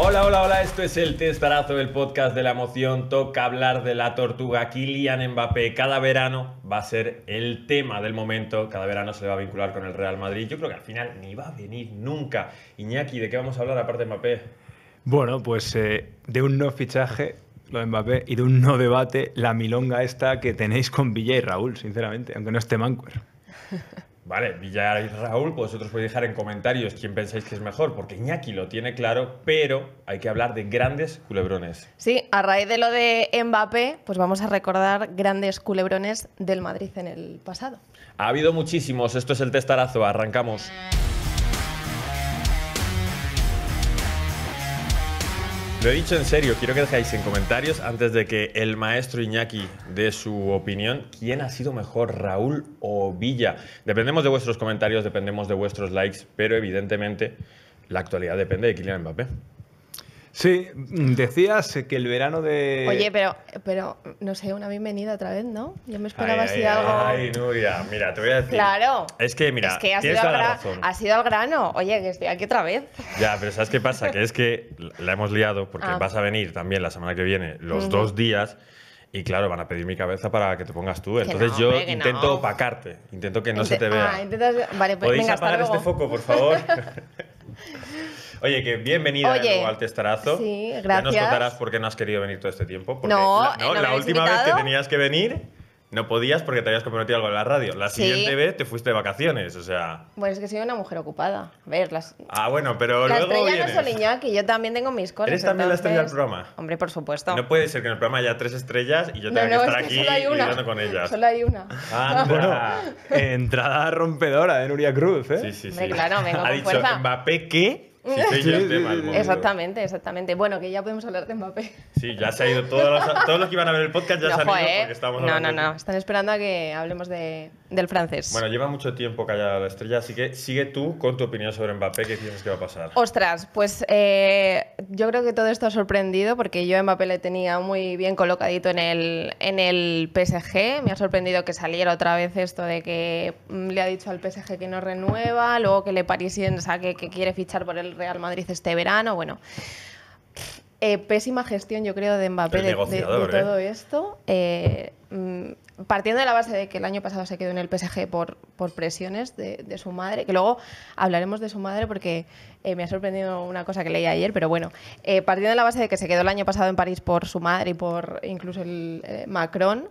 Hola, hola, hola, esto es el testarazo del podcast de la emoción. Toca hablar de la tortuga Kylian Mbappé. Cada verano va a ser el tema del momento. Cada verano se va a vincular con el Real Madrid. Yo creo que al final ni va a venir nunca. Iñaki, ¿de qué vamos a hablar aparte de Mbappé? Bueno, pues eh, de un no fichaje, lo de Mbappé, y de un no debate, la milonga esta que tenéis con Villa y Raúl, sinceramente, aunque no esté Mancuer. Vale, Villar y Raúl, pues vosotros podéis dejar en comentarios quién pensáis que es mejor, porque Iñaki lo tiene claro, pero hay que hablar de grandes culebrones. Sí, a raíz de lo de Mbappé, pues vamos a recordar grandes culebrones del Madrid en el pasado. Ha habido muchísimos, esto es el testarazo, arrancamos. Lo he dicho en serio, quiero que dejáis en comentarios antes de que el maestro Iñaki dé su opinión, quién ha sido mejor, Raúl o Villa. Dependemos de vuestros comentarios, dependemos de vuestros likes, pero evidentemente la actualidad depende de Kylian Mbappé. Sí, mm, decías que el verano de. Oye, pero, pero no sé, una bienvenida otra vez, ¿no? Yo me esperaba así algo. Ay, Nuria, mira, te voy a decir. Claro. Es que, mira, es que has ido, al grano. Oye, que estoy aquí otra vez. Ya, pero ¿sabes qué pasa? que es que la hemos liado porque ah. vas a venir también la semana que viene los dos días. Y claro, van a pedir mi cabeza para que te pongas tú. Entonces yo intento opacarte, intento que no se te vea. Ah, intentas... vale, pues, ¿Podéis apagar este foco, por favor? Oye, que bienvenida Oye, al testarazo. Sí, gracias. Ya nos contarás por qué no has querido venir todo este tiempo. Porque no, la, no, eh, la última vez que tenías que venir no podías porque te habías comprometido algo en la radio. La siguiente vez te fuiste de vacaciones, o sea. Bueno, es que soy una mujer ocupada. A ver, las. Ah, bueno, pero luego. La estrella vienes. no es que yo también tengo mis cosas. ¿Eres también entonces... la estrella del programa? Hombre, por supuesto. No puede ser que en el programa haya tres estrellas y yo tenga no, no, que estar es que aquí hablando con ellas. Solo hay una. Ah, bueno, entrada rompedora de Nuria Cruz, ¿eh? Sí, sí, sí. me claro, vengo ha dicho, fuerza. Mbappé, ¿qué? Sí, sí, exactamente, exactamente. Bueno, que ya podemos hablar de Mbappé. Sí, ya se ha ido. Todos los, que iban a ver el podcast ya se han ido. Porque no, no, no. Están esperando a que hablemos de, del francés. Bueno, lleva mucho tiempo callada la estrella, así que sigue tú con tu opinión sobre Mbappé, ¿qué piensas que va a pasar? Ostras, pues eh, yo creo que todo esto ha sorprendido porque yo a Mbappé le tenía muy bien colocadito en el, en el PSG, me ha sorprendido que saliera otra vez esto de que mm, le ha dicho al PSG que no renueva, luego que le Parisien que quiere fichar por el Real Madrid este verano, bueno eh, pésima gestión, yo creo, de Mbappé de, ¿eh? todo esto. Eh, mm, partiendo de la base de que el año pasado se quedó en el PSG por, presiones de, su madre, que luego hablaremos de su madre porque me ha sorprendido una cosa que leí ayer, pero bueno, partiendo de la base de que se quedó el año pasado en París por su madre y por incluso el Macron.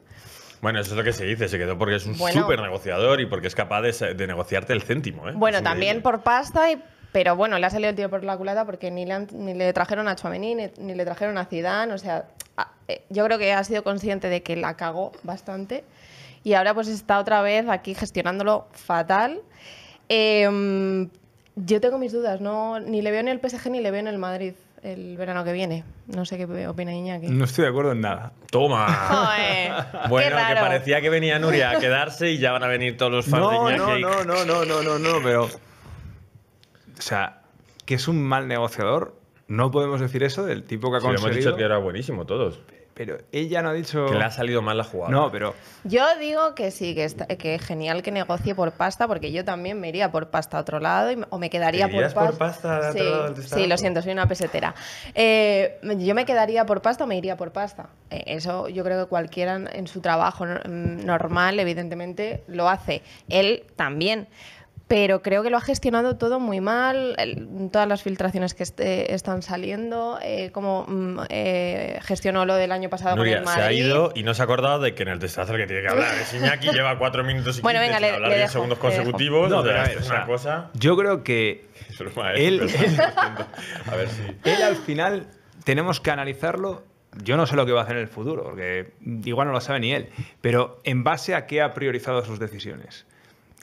Bueno, eso es lo que se dice, se quedó porque es un super súper negociador y porque es capaz de, de negociarte el céntimo. Bueno, también por pasta y pero bueno, le ha salido el tío por la culata porque ni le, ni le trajeron a Chouameni, ni, le trajeron a Zidane, o sea, eh, yo creo que ha sido consciente de que la cagó bastante y ahora pues está otra vez aquí gestionándolo fatal. Em, yo tengo mis dudas, no ni le veo en el PSG ni le veo en el Madrid el verano que viene. No sé qué opina Iñaki. No estoy de acuerdo en nada. ¡Toma! bueno, que parecía que venía Nuria a quedarse y ya van a venir todos los fans no, de No, no, no, no, no, no, no, pero o sea, que es un mal negociador, no podemos decir eso del tipo que ha conseguido. lo Hemos dicho que era buenísimo todos. Pero ella no ha dicho. Que le ha salido mal la jugada. No, pero. Yo digo que sí, que, es genial que negocie por pasta, porque yo también me iría por pasta a otro lado o me quedaría por, pasta. por pasta. Sí, otro lado sí, lo siento, soy una pesetera. Eh, yo me quedaría por pasta o me iría por pasta. Eh, eso yo creo que cualquiera en su trabajo mm, normal, evidentemente, lo hace. Él también pero creo que lo ha gestionado todo muy mal, todas las filtraciones que este, están saliendo, eh, como mm, eh, gestionó lo del año pasado con se ha ido y no se ha acordado de que en el desastre el que tiene que hablar es Iñaki, lleva cuatro minutos y bueno, venga, segundos consecutivos, no, cosa... Yo creo que él, a ver si... él al final tenemos que analizarlo yo no sé lo que va a hacer en el futuro, porque igual no lo sabe ni él, pero en base a qué ha priorizado sus decisiones.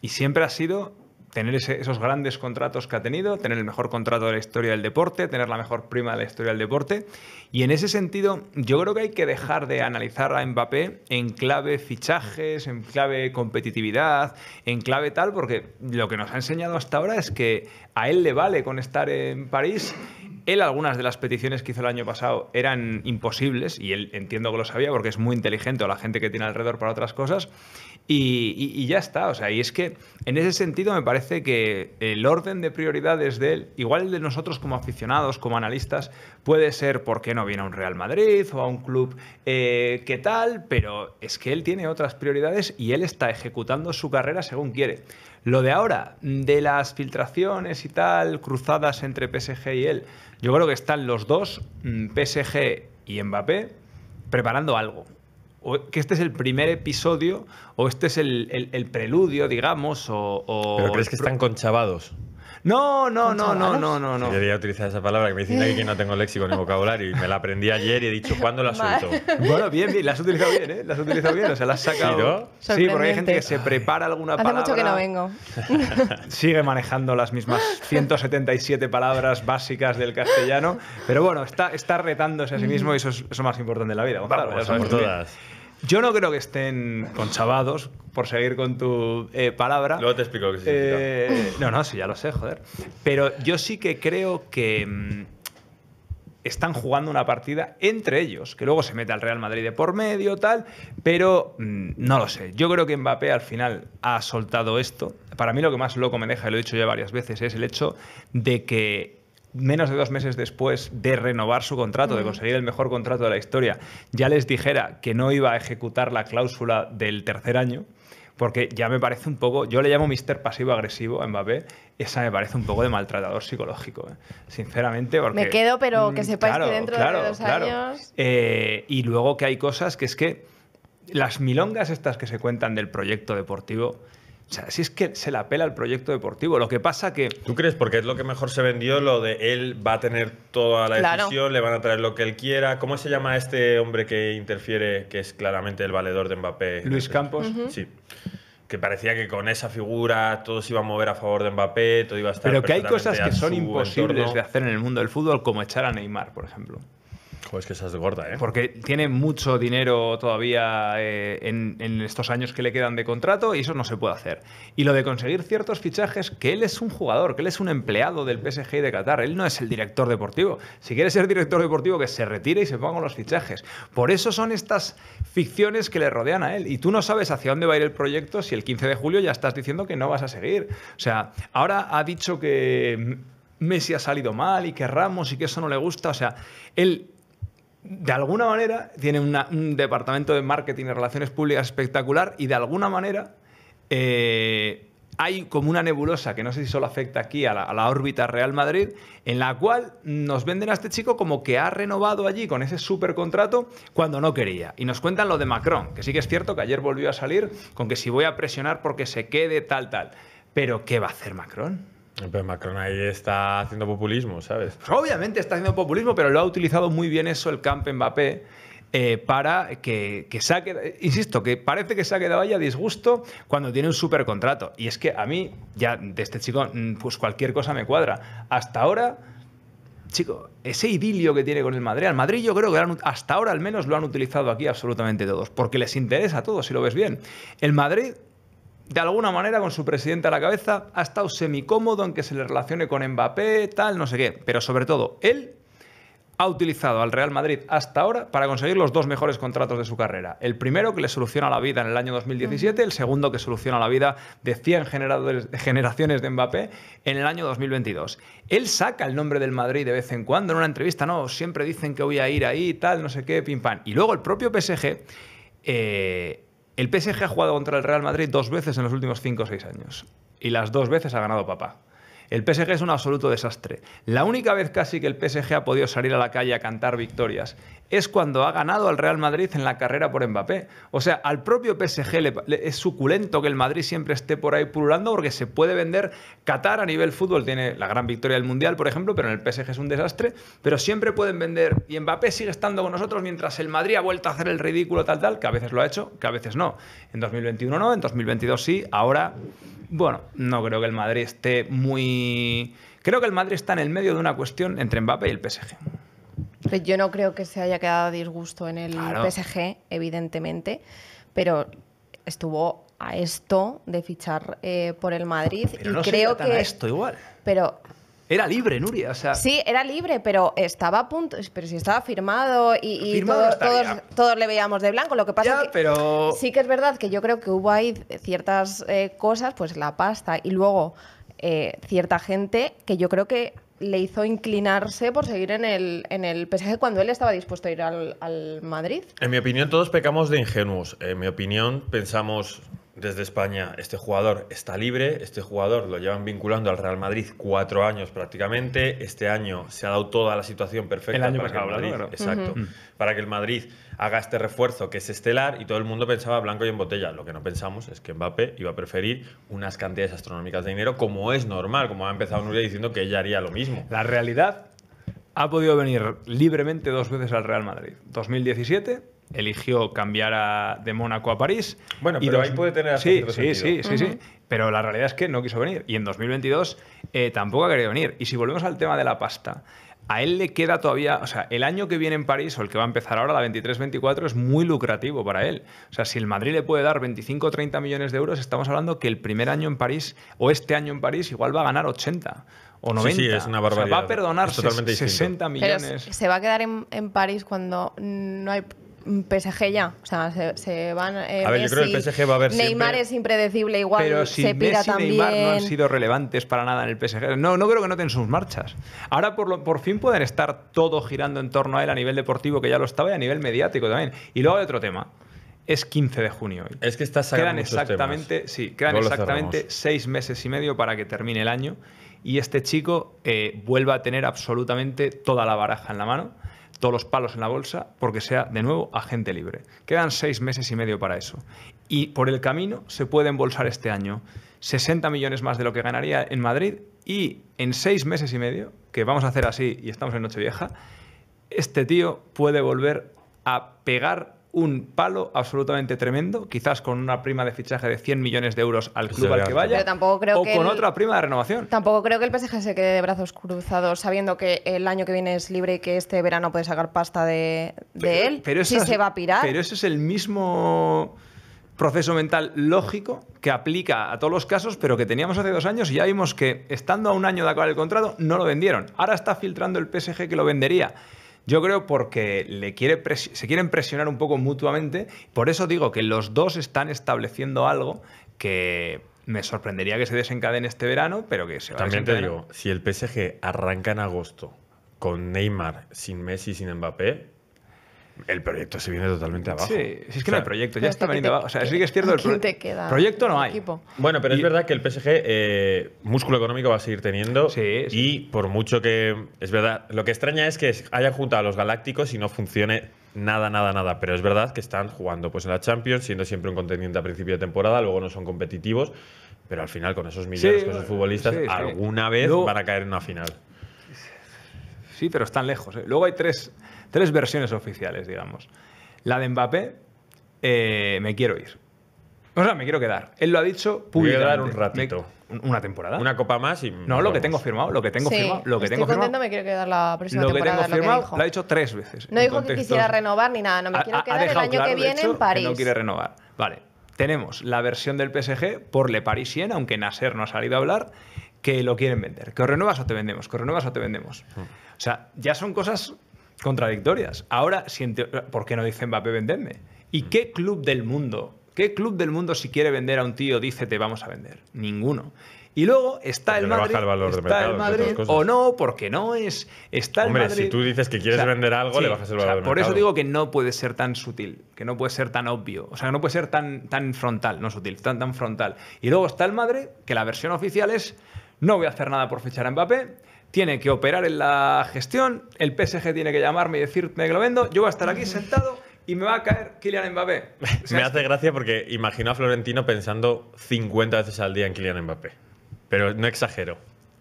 Y siempre ha sido tener esos grandes contratos que ha tenido, tener el mejor contrato de la historia del deporte, tener la mejor prima de la historia del deporte. Y en ese sentido, yo creo que hay que dejar de analizar a Mbappé en clave fichajes, en clave competitividad, en clave tal, porque lo que nos ha enseñado hasta ahora es que a él le vale con estar en París él, algunas de las peticiones que hizo el año pasado eran imposibles, y él entiendo que lo sabía porque es muy inteligente o la gente que tiene alrededor para otras cosas, y, ya está. O sea, y es que en ese sentido me parece que el orden de prioridades de él, igual el de nosotros como aficionados, como analistas, puede ser por qué no viene a un Real Madrid o a un club eh, qué tal, pero es que él tiene otras prioridades y él está ejecutando su carrera según quiere. Lo de ahora, de las filtraciones y tal, cruzadas entre PSG y él, yo creo que están los dos, mm, PSG y Mbappé, preparando algo. O que este es el primer episodio o este es el, preludio, digamos, o, o... ¿Pero crees que están conchavados? No, no, no, no, no, no, no. Debería utilizar esa palabra que me dicen aquí que no tengo léxico ni vocabulario y me la aprendí ayer y he dicho, ¿cuándo la suelto? bueno, bien, bien, la has utilizado bien, ¿eh? La has utilizado bien, o sea, la has sacado. Sí, porque hay gente que se prepara alguna palabra. Hace mucho que no vengo. sigue manejando las mismas 177 palabras básicas del castellano, pero bueno, está, está retándose a sí mismo y eso es, lo más importante de la vida. Gonzalo, por todas. Yo no creo que estén conchavados, por seguir con tu eh, palabra. Luego te explico qué significa. Eh, no, no, sí, ya lo sé, joder. Pero yo sí que creo que mm, están jugando una partida entre ellos, que luego se mete al Real Madrid de por medio, tal, pero mm, no lo sé. Yo creo que Mbappé al final ha soltado esto. Para mí lo que más loco me deja, y lo he dicho ya varias veces, es el hecho de que menos de dos meses después de renovar su contrato, de conseguir el mejor contrato de la historia, ya les dijera que no iba a ejecutar la cláusula del tercer año, porque ya me parece un poco, yo le llamo mister pasivo-agresivo a Mbappé, esa me parece un poco de maltratador psicológico, ¿eh? sinceramente. Porque, me quedo, pero que mm, sepáis que dentro de dos años... Eh, y luego que hay cosas que es que las milongas estas que se cuentan del proyecto deportivo o sea, si es que se le apela al proyecto deportivo. Lo que pasa que. ¿Tú crees? Porque es lo que mejor se vendió, lo de él va a tener toda la le van a traer lo que él quiera. ¿Cómo se llama este hombre que interfiere, que es claramente el valedor de Mbappé? Luis Campos. Sí que parecía que con esa figura todos iban iba a mover a favor de Mbappé, todo iba a estar. Pero que hay cosas que son imposibles de hacer en el mundo del fútbol, como echar a Neymar, por ejemplo. Pues que esa es gorda, ¿eh? Porque tiene mucho dinero todavía eh, en, estos años que le quedan de contrato y eso no se puede hacer. Y lo de conseguir ciertos fichajes, que él es un jugador, que él es un empleado del PSG y de Qatar, él no es el director deportivo. Si quiere ser director deportivo, que se retire y se ponga los fichajes. Por eso son estas ficciones que le rodean a él. Y tú no sabes hacia dónde va a ir el proyecto si el 15 de julio ya estás diciendo que no vas a seguir. O sea, ahora ha dicho que Messi ha salido mal y que Ramos y que eso no le gusta. O sea, él de alguna manera tiene un departamento de marketing y relaciones públicas espectacular y de alguna manera eh, hay como una nebulosa que no sé si solo afecta aquí a la, a la, órbita Real Madrid, en la cual nos venden a este chico como que ha renovado allí con ese super contrato cuando no quería. Y nos cuentan lo de Macron, que sí que es cierto que ayer volvió a salir con que si voy a presionar porque se quede tal, tal. Pero ¿qué va a hacer Macron? Pero Macron ahí está haciendo populismo, ¿sabes? Obviamente está haciendo populismo, pero lo ha utilizado muy bien eso el camp Mbappé. Eh, para que, que se insisto, que parece que se ha quedado allá disgusto cuando tiene un super contrato. Y es que a mí, ya de este chico, mm, pues cualquier cosa me cuadra. Hasta ahora, chico, ese idilio que tiene con el Madrid, al Madrid yo creo que hasta ahora al menos lo han utilizado aquí absolutamente todos, porque les interesa a todos, si lo ves bien. El Madrid de alguna manera, con su presidente a la cabeza, ha estado semicómodo en que se le relacione con Mbappé, tal, no sé qué. Pero sobre todo, él ha utilizado al Real Madrid hasta ahora para conseguir los dos mejores contratos de su carrera. El primero que le soluciona la vida en el año 2017, el segundo que soluciona la vida de 100 generaciones de Mbappé en el año 2022. Él saca el nombre del Madrid de vez en cuando en una entrevista, no, siempre dicen que voy a ir ahí, tal, no sé qué, pim pam. Y luego el propio PSG... Eh, el PSG ha jugado contra el Real Madrid dos veces en los últimos cinco o seis años. Y las dos veces ha ganado papá. El PSG es un absoluto desastre. La única vez casi que el PSG ha podido salir a la calle a cantar victorias es cuando ha ganado al Real Madrid en la carrera por Mbappé. O sea, al propio PSG le, es suculento que el Madrid siempre esté por ahí pululando porque se puede vender. Qatar a nivel fútbol tiene la gran victoria del Mundial, por ejemplo, pero en el PSG es un desastre. Pero siempre pueden vender y Mbappé sigue estando con nosotros mientras el Madrid ha vuelto a hacer el ridículo tal tal, que a veces lo ha hecho, que a veces no. En 2021 no, en 2022 sí, ahora, bueno, no creo que el Madrid esté muy creo que el Madrid está en el medio de una cuestión entre Mbappé y el PSG. Pues yo no creo que se haya quedado disgusto en el PSG, evidentemente, pero estuvo a esto de fichar eh, por el Madrid y creo que esto igual. Pero era libre, Nuria. O sea... Sí, era libre, pero estaba a punto. Pero si estaba firmado y, todos, le veíamos de blanco. Lo que pasa es que sí que es verdad que yo creo que hubo ahí ciertas eh, cosas, pues la pasta y luego eh, cierta gente que yo creo que le hizo inclinarse por seguir en el, en el PSG cuando él estaba dispuesto a ir al Madrid. En mi opinión, todos pecamos de ingenuos. En mi opinión, pensamos, desde España, este jugador está libre, este jugador lo llevan vinculando al Real Madrid cuatro años prácticamente, este año se ha dado toda la situación perfecta para, que el Madrid, exacto, para que el Madrid haga este refuerzo que es estelar y todo el mundo pensaba blanco y en botella. Lo que no pensamos es que Mbappé iba a preferir unas cantidades astronómicas de dinero como es normal, como ha empezado Nuria diciendo que ella haría lo mismo. La realidad ha podido venir libremente dos veces al Real Madrid, 2017 eligió cambiar de Mónaco a París. Bueno, pero y ahí puede tener así sí, sí, sí, sí, Pero la realidad es que no quiso venir. Y en 2022 eh, tampoco ha querido venir. Y si volvemos al tema de la pasta, a él le queda todavía, o sea, el año que viene en París o el que va a empezar ahora, la 23-24, es muy lucrativo para él. O sea, si el Madrid le puede dar 25 o 30 millones de euros, estamos hablando que el primer año en París o este año en París igual va a ganar 80 o 90. Sí, es una barbaridad. O va a perdonar 60 millones. se va a quedar en París cuando no hay Mm, PSG ya. O sea, se, van. Eh, a ver, yo creo que el PSG va a Neymar es impredecible igual. Pero se Messi también Neymar no han sido relevantes para nada en el PSG. No, no creo que noten sus marchas. Ahora por, por fin pueden estar todo girando en torno a él a nivel deportivo, que ya lo estaba, y a nivel mediático también. Y luego hay otro tema. Es 15 de junio Es que está Quedan exactamente, sí, quedan exactamente seis meses y medio para que termine el año y este chico eh, vuelva a tener absolutamente toda la baraja en la mano todos los palos en la bolsa porque sea de nuevo agente libre. Quedan seis meses y medio para eso. Y por el camino se puede embolsar este año 60 millones más de lo que ganaría en Madrid y en seis meses y medio, que vamos a hacer así y estamos en Nochevieja, este tío puede volver a pegar un palo absolutamente tremendo, quizás con una prima de fichaje de 100 millones de euros al club al que vaya, o con otra prima de renovación. Tampoco creo que el PSG se quede de brazos cruzados sabiendo que el año que viene es libre y que este verano puede sacar pasta de, él. Pero se va a pirar. Pero ese es el mismo proceso mental lógico que aplica a todos los casos, pero que teníamos hace dos años y ya vimos que estando a un año de acabar el contrato no lo vendieron. Ahora está filtrando el PSG que lo vendería. Yo creo porque le quiere se quieren presionar un poco mutuamente. Por eso digo que los dos están estableciendo algo que me sorprendería que se desencadene este verano, pero que se va También te digo, si el PSG arranca en agosto con Neymar, sin Messi, sin Mbappé, el proyecto se viene totalmente abajo. Sí, si es que El proyecto, ya está veniendo abajo. O sea, sí que es cierto, el te queda proyecto no hay. Equipo. Bueno, pero es verdad que el PSG eh, músculo económico va a seguir teniendo sí, y por mucho que... Es verdad, lo que extraña es que hayan juntado a los Galácticos y no funcione nada, nada, nada. Pero es verdad que están jugando pues, en la Champions, siendo siempre un contendiente a principio de temporada, luego no son competitivos. Pero al final, con esos millones, con esos futbolistas, alguna vez van a caer en una final pero están lejos. ¿eh? Luego hay tres, tres, versiones oficiales, digamos. La de Mbappé, eh, me quiero ir. O sea, me quiero quedar. Él lo ha dicho públicamente. quiero quedar un ratito. una temporada. Una copa más y. No, lo que tengo firmado, lo que tengo firmado. Lo que estoy tengo firmado, me quiero quedar la próxima lo temporada. Que lo que ha dicho tres veces. No dijo que quisiera renovar ni nada, no me ah, quiero ah, quedar el año que viene en París. Que no quiere renovar. Vale. Tenemos la versión del PSG por Le Parisien, aunque Nasser no ha salido a hablar que lo quieren vender. Que renuevas o te vendemos, que o renuevas o te vendemos. Mm. O sea, ya son cosas contradictorias. Ahora, ¿por qué no dice Mbappé venderme? ¿Y mm. qué club del mundo, qué club del mundo si quiere vender a un tío dice te vamos a vender? Ninguno. Y luego está el Madrid, el valor está de mercado, el Madrid o no, porque no es está Hombre, si tú dices que quieres vender algo, le bajas el valor de mercado. Por eso digo que no puede ser tan sutil, que no puede ser tan obvio, o sea, no puede ser tan, tan frontal, no sutil, tan, tan frontal. Y luego está el Madrid, que la versión oficial es no voy a hacer nada por fichar a Mbappé, tiene que operar en la gestión, el PSG tiene que llamarme y decirme que lo vendo, yo voy a estar aquí sentado y me va a caer Kylian Mbappé. me hace gracia porque imagino a Florentino pensando 50 veces al día en Kylian Mbappé, pero no exagero.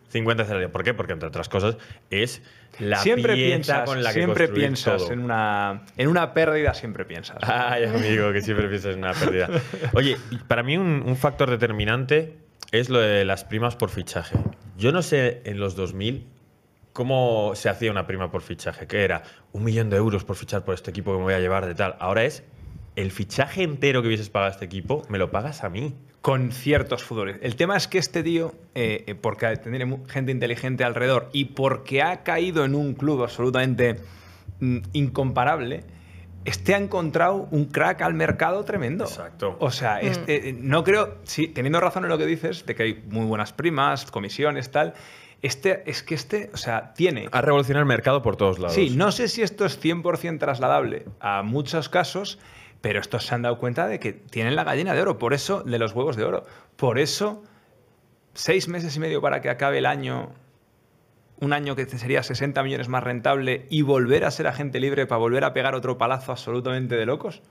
50 veces al día. ¿Por qué? Porque entre otras cosas es la siempre piensas, con la que siempre piensas en una en una pérdida siempre piensas. Ay, amigo, que siempre piensas en una pérdida. Oye, para mí un factor determinante es lo de las primas por fichaje. Yo no sé en los 2000 cómo se hacía una prima por fichaje, que era un millón de euros por fichar por este equipo que me voy a llevar de tal. Ahora es el fichaje entero que hubieses pagado a este equipo, me lo pagas a mí. Con ciertos futbolistas. El tema es que este tío, eh, eh, porque porque tenido gente inteligente alrededor y porque ha caído en un club absolutamente mm, incomparable, este ha encontrado un crack al mercado tremendo. Exacto. O sea, mm. este, eh, no creo, sí, teniendo razón en lo que dices, de que hay muy buenas primas, comisiones, tal. Este, es que este, o sea, tiene... Ha revolucionado el mercado por todos lados. Sí, no sé si esto es 100% trasladable a muchos casos, pero estos se han dado cuenta de que tienen la gallina de oro, por eso, de los huevos de oro. Por eso, seis meses y medio para que acabe el año un año que sería 60 millones más rentable y volver a ser agente libre para volver a pegar otro palazo absolutamente de locos?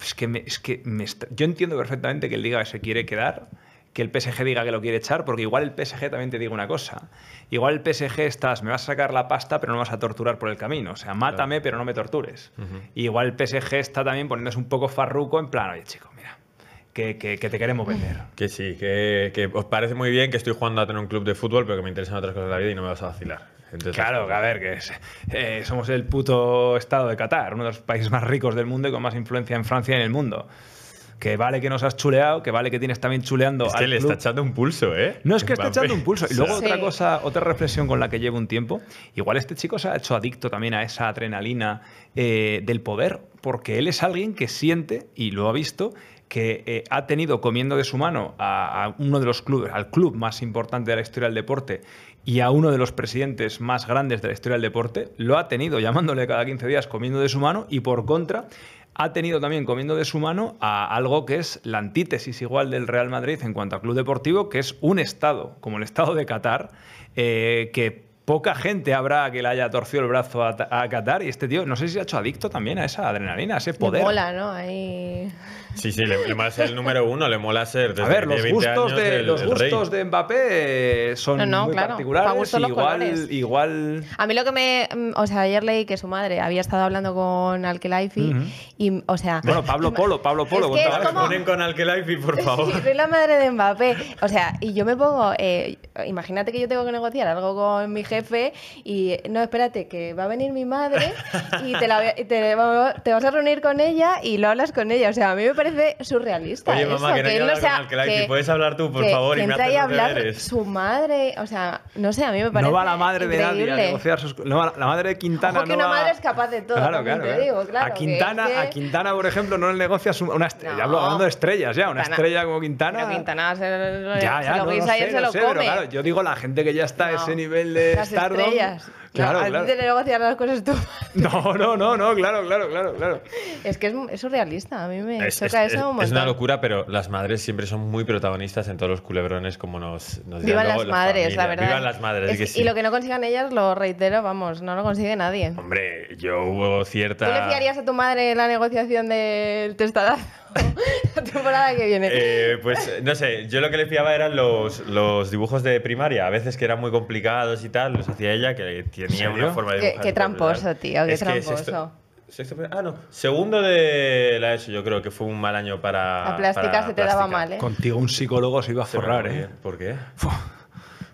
Es que, es que yo entiendo perfectamente que él diga que se quiere quedar, que el PSG diga que lo quiere echar, porque igual el PSG también te diga una cosa. Igual el PSG estás, me vas a sacar la pasta, pero no vas a torturar por el camino. O sea, mátame, pero no me tortures. igual el PSG está también poniéndose un poco farruco en plan, oye, chico, mira, que, te queremos vender. Que sí, que, os parece muy bien que estoy jugando a tener un club de fútbol, pero que me interesan otras cosas de la vida y no me vas a vacilar. claro, pues, a ver, que eh, somos el puto estado de Qatar, uno de los países más ricos del mundo y con más influencia en Francia y en el mundo. Que vale que nos has chuleado, que vale que tienes también chuleando. Es que le está echando un pulso, ¿eh? No es que está echando un pulso. Y pues, luego otra cosa, otra reflexión con la que llevo un tiempo. Igual este chico se ha hecho adicto también a esa adrenalina eh, del poder, porque él es alguien que siente, y lo ha visto, que eh, ha tenido comiendo de su mano a, uno de los clubes, al club más importante de la historia del deporte y a uno de los presidentes más grandes de la historia del deporte, lo ha tenido llamándole cada 15 días comiendo de su mano y por contra ha tenido también comiendo de su mano a algo que es la antítesis igual del Real Madrid en cuanto a club deportivo, que es un Estado, como el Estado de Qatar, eh, que poca gente habrá que le haya torcido el brazo a, Qatar y este tío, no sé si se ha hecho adicto también a esa adrenalina, a ese poder. Le mola, ¿no? Sí, sí, le, mola ser el número uno, le mola ser. a ver, los gustos, de, Mbappé son muy particulares. Igual, igual. A mí lo que me. Mm, o sea, ayer leí que su madre había estado hablando con Al y, o sea. Bueno, Pablo Polo, Pablo Polo, es que ponen con por favor. soy la madre de Mbappé. O sea, y yo me pongo. Eh, imagínate que yo tengo que negociar algo con mi jefe y no, espérate, que va a venir mi madre y te, la, te, te vas a reunir con ella y lo hablas con ella. O sea, a mí me parece surrealista. Oye, mamá, que, no que sea. Que, puedes hablar tú, por favor, y me haces hablar su madre. O sea, no sé, a mí me parece. No va la madre de nadie a negociar sus. No, la madre de Quintana. Ojo que una madre es capaz de todo. Claro, claro, Te digo, ¿eh? claro. a, Quintana, a Quintana, por ejemplo, no le negocias una estrella. Hablo hablando de estrellas ya, una estrella como Quintana. Pero Quintana se, ya, ya, lo no, guisa sé, y se lo come. Pero, claro, yo digo la gente que ya está a ese nivel de las estrellas. Claro, A ti te negociar las cosas tú. No, no, no, no, claro, claro, claro, claro. Es que es, es surrealista, a mí me es, eso Es una locura, pero las madres siempre son muy protagonistas en todos los culebrones como nos, nos Vivan las, madres, la verdad. Vivan las madres. Y lo que no consigan ellas, lo reitero, vamos, no lo consigue nadie. Hombre, yo hubo cierta... ¿Tú le fiarías a tu madre la negociación del testadazo? la temporada que viene. Eh, pues no sé, yo lo que le fiaba eran los, los dibujos de primaria, a veces que eran muy complicados y tal, los hacía ella, que Qué, tramposo, tío, qué tramposo. ah, no. Segundo de la ESO, yo creo que fue un mal año para. La plástica se te daba mal, ¿eh? Contigo un psicólogo se iba a forrar, ¿eh? ¿Por qué?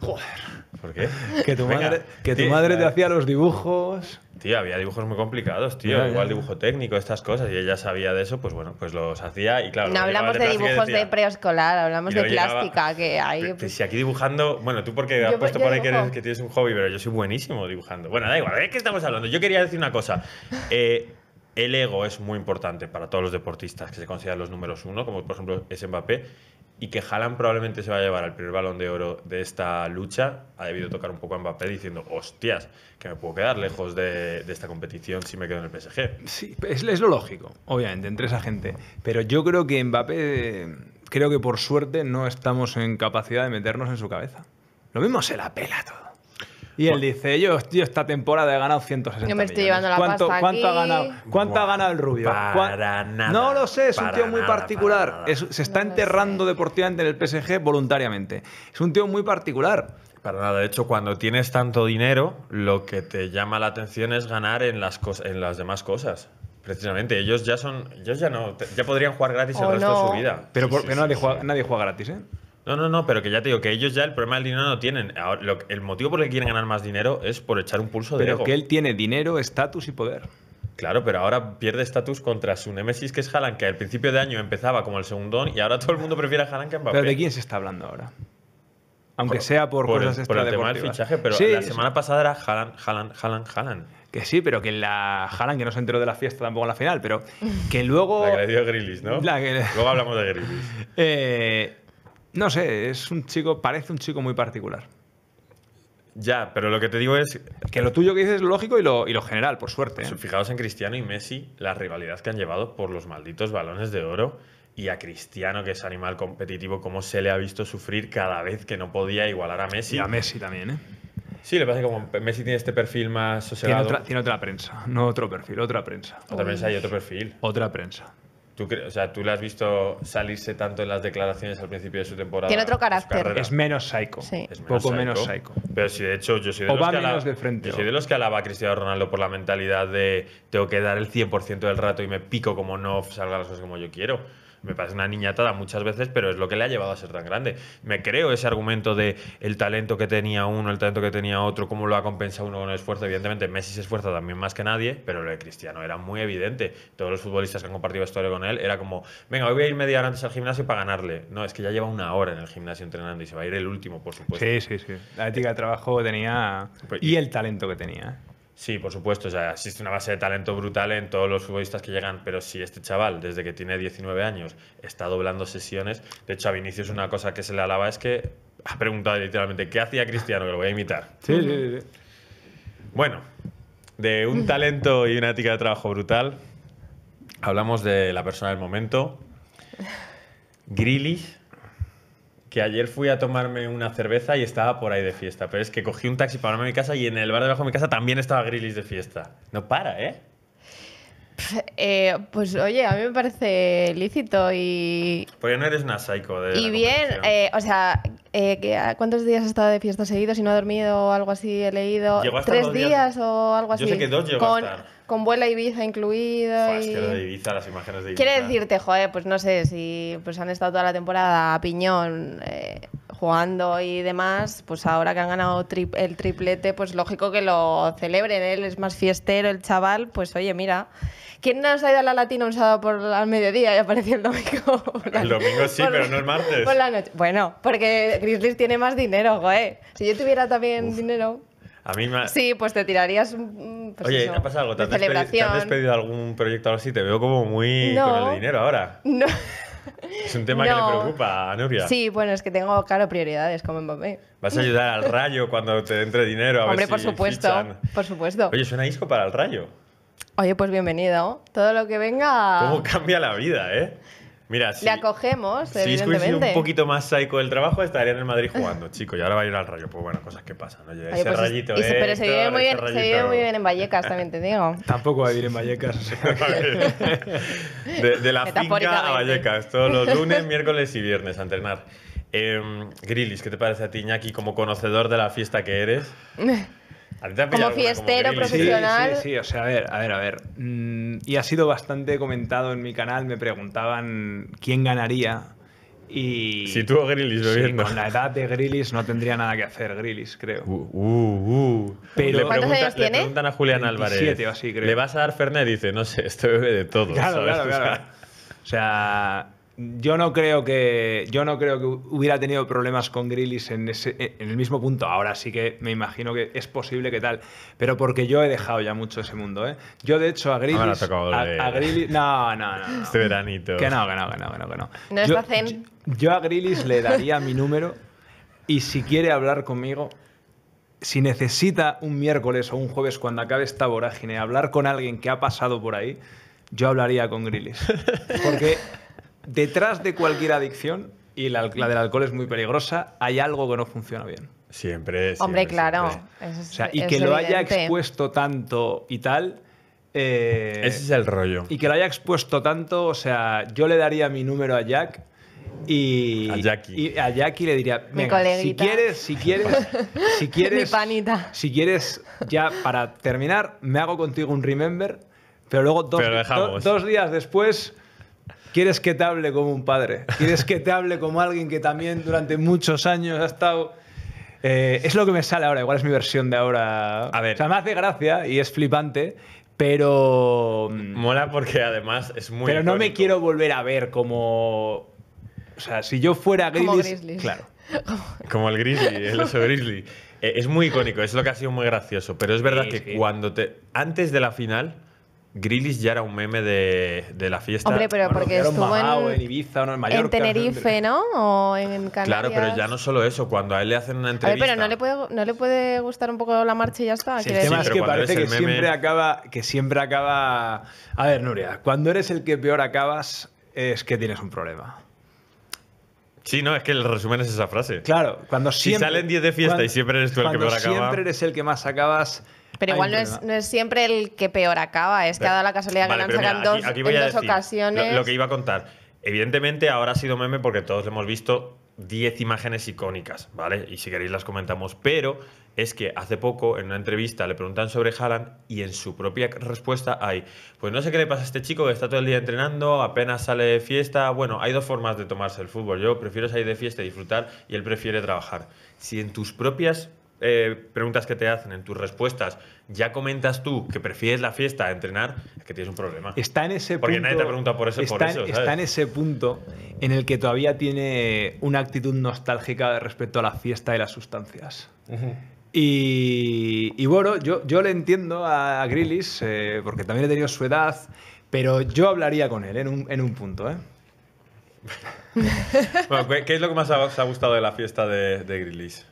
Joder. ¿Por qué? Que tu madre, eh, que tu eh, madre te eh. hacía los dibujos. Tío, había dibujos muy complicados, tío. Igual dibujo técnico, estas cosas. Y ella sabía de eso, pues bueno, pues los hacía y claro. No hablamos de, dibujos de preescolar, hablamos de plástica que hay. Si aquí dibujando, bueno, tú porque has puesto por ahí que, tienes un hobby, pero yo soy buenísimo dibujando. Bueno, da igual, ¿de qué estamos hablando? Yo quería decir una cosa. el ego es muy importante para todos los deportistas que se consideran los números uno, como por ejemplo es Mbappé y que Haaland probablemente se va a llevar al primer balón de oro de esta lucha, ha debido tocar un poco a Mbappé diciendo, hostias, que me puedo quedar lejos de, esta competición si me quedo en el PSG. Sí, es, lo lógico, obviamente, entre esa gente. Pero yo creo que Mbappé, creo que por suerte no estamos en capacidad de meternos en su cabeza. Lo mismo se la pela todo. Y él dice, yo, tío, esta temporada he ganado 160 Yo me estoy llevando la ¿Cuánto, ¿cuánto ha ganado? el Rubio? Para nada, no lo sé, es un tío muy particular. se está enterrando deportivamente en el PSG voluntariamente. Es un tío muy particular. Para nada, de hecho, cuando tienes tanto dinero, lo que te llama la atención es ganar en las, demás cosas. Precisamente, ellos ya son, ellos ya no, ya podrían jugar gratis el oh, resto de su vida. Pero porque nadie juega gratis, ¿eh? No, no, no, pero que ya te digo que ellos ya el problema del dinero no tienen. el motivo por el que quieren ganar más dinero es por echar un pulso de pero que él tiene dinero, estatus y poder. Claro, pero ahora pierde estatus contra su némesis que es Haaland, que al principio de año empezaba como el segundón y ahora todo el mundo prefiere a Haaland que a ¿Pero de quién se está hablando ahora? Aunque sea por, por cosas el, Por el tema del fichaje, pero la semana pasada era Haaland, Haaland, Haaland, Haaland. Que sí, pero que la Haaland, que no se enteró de la fiesta tampoco en la final, pero que luego... La que le dio ¿no? Luego hablamos de Grillis. eh... No sé, es un chico, parece un chico muy particular. Ya, pero lo que te digo es. Que lo tuyo que dices es lógico y lo, general, por suerte. ¿eh? Fijaos en Cristiano y Messi, la rivalidad que han llevado por los malditos balones de oro. Y a Cristiano, que es animal competitivo, cómo se le ha visto sufrir cada vez que no podía igualar a Messi. Y a Messi también, ¿eh? Sí, le pasa que como Messi tiene este perfil más sosegado. Tiene otra, prensa, no otro perfil, otra prensa. Otra prensa y otro perfil. Otra prensa. ¿Tú, o sea, tú le has visto salirse tanto en las declaraciones al principio de su temporada. Tiene otro carácter. Es menos psycho. Sí. Es poco menos psycho. Pero si de hecho yo soy de, los que alaba, a Cristiano Ronaldo por la mentalidad de tengo que dar el 100% del rato y me pico como no salga las cosas como yo quiero. Me parece una niñatada muchas veces, pero es lo que le ha llevado a ser tan grande. Me creo ese argumento de el talento que tenía uno, el talento que tenía otro, cómo lo ha compensado uno con el esfuerzo. Evidentemente, Messi se esfuerza también más que nadie, pero lo de Cristiano era muy evidente. Todos los futbolistas que han compartido historia con él era como, venga, hoy voy a ir media hora antes al gimnasio para ganarle. No, es que ya lleva una hora en el gimnasio entrenando y se va a ir el último, por supuesto. Sí, sí, sí. La ética de trabajo tenía pues, y el talento que tenía. Sí, por supuesto. O existe una base de talento brutal en todos los futbolistas que llegan, pero si este chaval, desde que tiene 19 años, está doblando sesiones, de hecho a Vinicius una cosa que se le alaba es que ha preguntado literalmente, ¿qué hacía Cristiano? Que lo voy a imitar. Sí, Bueno, de un talento y una ética de trabajo brutal, hablamos de la persona del momento. Grillis que ayer fui a tomarme una cerveza y estaba por ahí de fiesta. Pero es que cogí un taxi para irme a mi casa y en el bar debajo de mi casa también estaba grillis de fiesta. No para, ¿eh? ¿eh? pues oye, a mí me parece lícito y... Porque no eres una psycho de... Y bien, eh, o sea, eh, ¿cuántos días has estado de fiesta seguido? Si no ha dormido o algo así? He leído... ¿Tres días, o algo así? sé con, con vuela Ibiza incluida. y... es de Ibiza, las imágenes de Ibiza. Quiere decirte, joder, pues no sé, si pues han estado toda la temporada a piñón eh, jugando y demás, pues ahora que han ganado el triplete, pues lógico que lo celebren. ¿eh? Él es más fiestero, el chaval, pues oye, mira. ¿Quién nos ha ido a la latina un sábado por al mediodía y apareció el domingo? el domingo sí, pero no el martes. Por la noche. Bueno, porque Grizzlies tiene más dinero, joder. Si yo tuviera también dinero. A mí Sí, pues te tirarías un. Pues Oye, ¿te ¿ha pasado algo? ¿Te, has despedido algún proyecto o algo Te veo como muy con el dinero ahora. No. Es un tema que le preocupa a Nuria. Sí, bueno, es que tengo, claro, prioridades, como en Bombay. Vas a ayudar al rayo cuando te entre dinero. A Hombre, por supuesto. Por supuesto. Oye, suena disco para el rayo. Oye, pues bienvenido. Todo lo que venga. ¿Cómo cambia la vida, eh? Mira, si, le acogemos, evidentemente. un poquito más psycho del trabajo, estaría en el Madrid jugando, chico, y ahora va a ir al Rayo. Pues bueno, cosas que pasan. Oye, ese pues rayito Pero se eh, vive, muy bien, en Vallecas, también te digo. Tampoco va a vivir en Vallecas. de, la finca a Vallecas, todos los lunes, miércoles y viernes a entrenar. Em, Grilis, ¿qué te parece a ti, Iñaki, como conocedor de la fiesta que eres? Como fiestero profesional. Sí, sí, sí, o sea, a ver, a ver, a ver. Mm, y ha sido bastante comentado en mi canal, me preguntaban quién ganaría. Y. Si tú o Grillis bebiendo. Sí, con la edad de Grillis no tendría nada que hacer, Grillis, creo. Uh, uh, uh. Pero le tiene? Le preguntan a Julián Álvarez. así, creo. Le vas a dar Fernet y dice, no sé, esto bebe de todo. Claro, claro, claro. O sea, yo no creo que yo no creo que hubiera tenido problemas con Grillis en, en el mismo punto. Ahora sí que me imagino que es posible que tal, pero porque yo he dejado ya mucho ese mundo, ¿eh? Yo de hecho a Grillis no, a, no, no, no, Este veranito. Que no, que no, que no, no, yo, yo a Grillis le daría mi número y si quiere hablar conmigo si necesita un miércoles o un jueves cuando acabe esta vorágine hablar con alguien que ha pasado por ahí, yo hablaría con Grillis. Porque detrás de cualquier adicción, y la, del alcohol es muy peligrosa, hay algo que no funciona bien. Siempre, es... Hombre, claro. y que lo haya expuesto tanto y tal. Eh, Ese es el rollo. Y que lo haya expuesto tanto, o sea, yo le daría mi número a Jack y a Jackie, y a le diría, Venga, si quieres, si quieres, si quieres, panita. si quieres, ya para terminar, me hago contigo un remember, pero luego dos, dos días después ¿Quieres que te hable como un padre? ¿Quieres que te hable como alguien que también durante muchos años ha estado... Eh, es lo que me sale ahora, igual es mi versión de ahora. A ver. O sea, me hace gracia y es flipante, pero. Mm, Mola porque además es muy. Pero no me quiero volver a ver como. O sea, si yo fuera Grizzly. Claro. como el Grizzly, el oso Grizzly. Eh, es muy icónico, es lo que ha sido muy gracioso, pero es verdad que cuando te. Antes de la final, Grillis ya era un meme de, la fiesta. Hombre, pero porque estuvo en, en, Tenerife, ¿no? O en Canarias. Claro, pero ya no solo eso. Cuando a él le hacen una entrevista. A pero no le puede, gustar un poco la marcha y ya está. es que parece que siempre acaba, que siempre acaba. A ver, Nuria, cuando eres el que peor acabas, es que tienes un problema. Sí, no, es que el resumen es esa frase. Claro, cuando siempre. Si salen 10 de fiesta y siempre eres tú el que peor acabas. Siempre eres el que más acabas pero igual no es, no es, siempre el que peor acaba, es que ha dado la casualidad que lo han sacado en dos ocasiones. Lo, que iba a contar. Evidentemente ahora ha sido meme porque todos hemos visto 10 imágenes icónicas, ¿vale? Y si queréis las comentamos, pero es que hace poco en una entrevista le preguntan sobre Haaland y en su propia respuesta hay, pues no sé qué le pasa a este chico que está todo el día entrenando, apenas sale de fiesta, bueno, hay dos formas de tomarse el fútbol, yo prefiero salir de fiesta y disfrutar y él prefiere trabajar. Si en tus propias eh, preguntas que te hacen, en tus respuestas, ya comentas tú que prefieres la fiesta a entrenar, es que tienes un problema. Está en ese Porque nadie te pregunta por Está, por eso está en ese punto en el que todavía tiene una actitud nostálgica respecto a la fiesta y las sustancias. y, bueno, yo, yo le entiendo a, Grillis, eh, porque también he tenido su edad, pero yo hablaría con él en un, punto. ¿eh? ¿qué, es lo que más os ha, gustado de la fiesta de, de Grillis?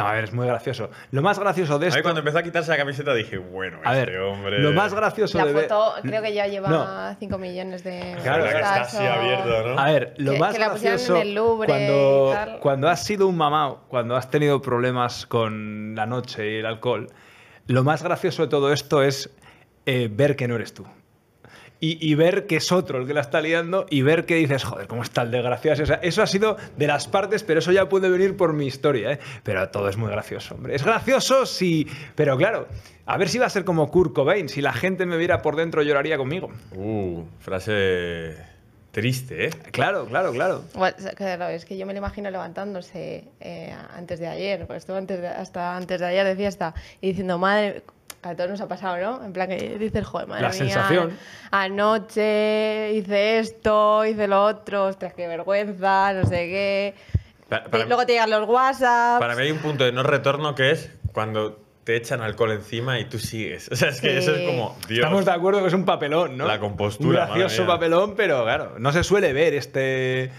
No, a ver, es muy gracioso. Lo más gracioso de esto. A cuando empezó a quitarse la camiseta dije, bueno, a este hombre. Lo más gracioso de. La foto creo que ya lleva 5 millones de. Claro, que está así abierto, ¿no? A ver, lo más que gracioso. En el cuando, cuando has sido un mamao, cuando has tenido problemas con la noche y el alcohol, lo más gracioso de todo esto es eh, ver que no eres tú y, ver que es otro el que la está liando y ver que dices, joder, cómo está el desgraciado. O sea, eso ha sido de las partes, pero eso ya puede venir por mi historia, ¿eh? Pero todo es muy gracioso, hombre. Es gracioso, sí, pero claro, a ver si va a ser como Kurt Cobain. Si la gente me viera por dentro, lloraría conmigo. Uh, frase triste, ¿eh? Claro, claro, claro. es que yo me lo imagino levantándose eh, antes de ayer, pues, estuvo antes hasta antes de ayer de fiesta, y diciendo, madre, a todos nos ha pasado, ¿no? En plan que dices, joder, madre La sensación. Anoche hice esto, hice lo otro, ostras, qué vergüenza, no sé qué. Luego te llegan los WhatsApp. Para mí hay un punto de no retorno que es cuando te echan alcohol encima y tú sigues. O sea, es que eso es como. Estamos de acuerdo que es un papelón, ¿no? La compostura. Un gracioso papelón, pero claro, no se suele ver este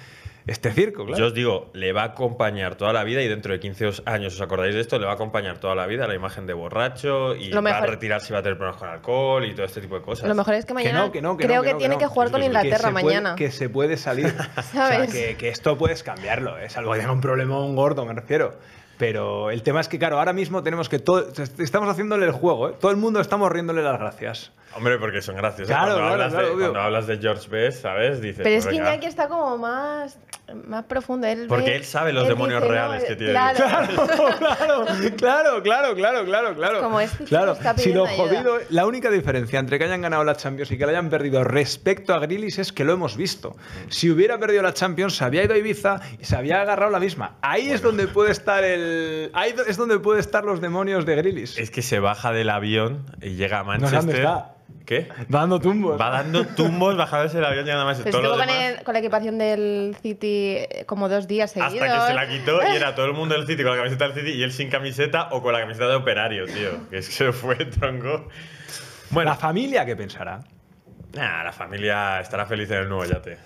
este circo, claro. Yo os digo, le va a acompañar toda la vida y dentro de 15 años, ¿os acordáis de esto? Le va a acompañar toda la vida la imagen de borracho y va a retirarse y va a tener problemas con alcohol y todo este tipo de cosas. Lo mejor es que mañana no, creo que, tiene que, jugar con Inglaterra mañana. que se puede salir. ¿Sabes? que, esto puedes cambiarlo, ¿eh? Es algo que tenga un problema un gordo, me refiero. Pero el tema es que, claro, ahora mismo tenemos que todo. Estamos haciéndole el juego, ¿eh? Todo el mundo estamos riéndole las gracias. Hombre, porque son gracias. Claro, claro, hablas de, cuando, hablas de, George Best, ¿sabes? Dices, Pero es pues que que está como más, más profundo. Él porque él sabe los demonios reales que tiene. Claro, claro, claro, claro, claro, claro, claro. Como es este claro. si lo jodido, la única diferencia entre que hayan ganado la Champions y que la hayan perdido respecto a Grilis es que lo hemos visto. Si hubiera perdido la Champions, se había ido a Ibiza y se había agarrado la misma. Ahí es donde puede estar el Ahí es donde pueden estar los demonios de Grillis. Es que se baja del avión y llega a Manchester. ¿Qué? Va dando tumbos. Va dando tumbos, bajándose el avión y nada más. Manchester. todo con, con, la equipación del City eh, como dos días seguidos. Hasta que se la quitó y era todo el mundo del City con la camiseta del City y él sin camiseta o con la camiseta de operario, tío. Que es que se fue tronco. Bueno. ¿La familia qué pensará? Nah, la familia estará feliz en el nuevo yate.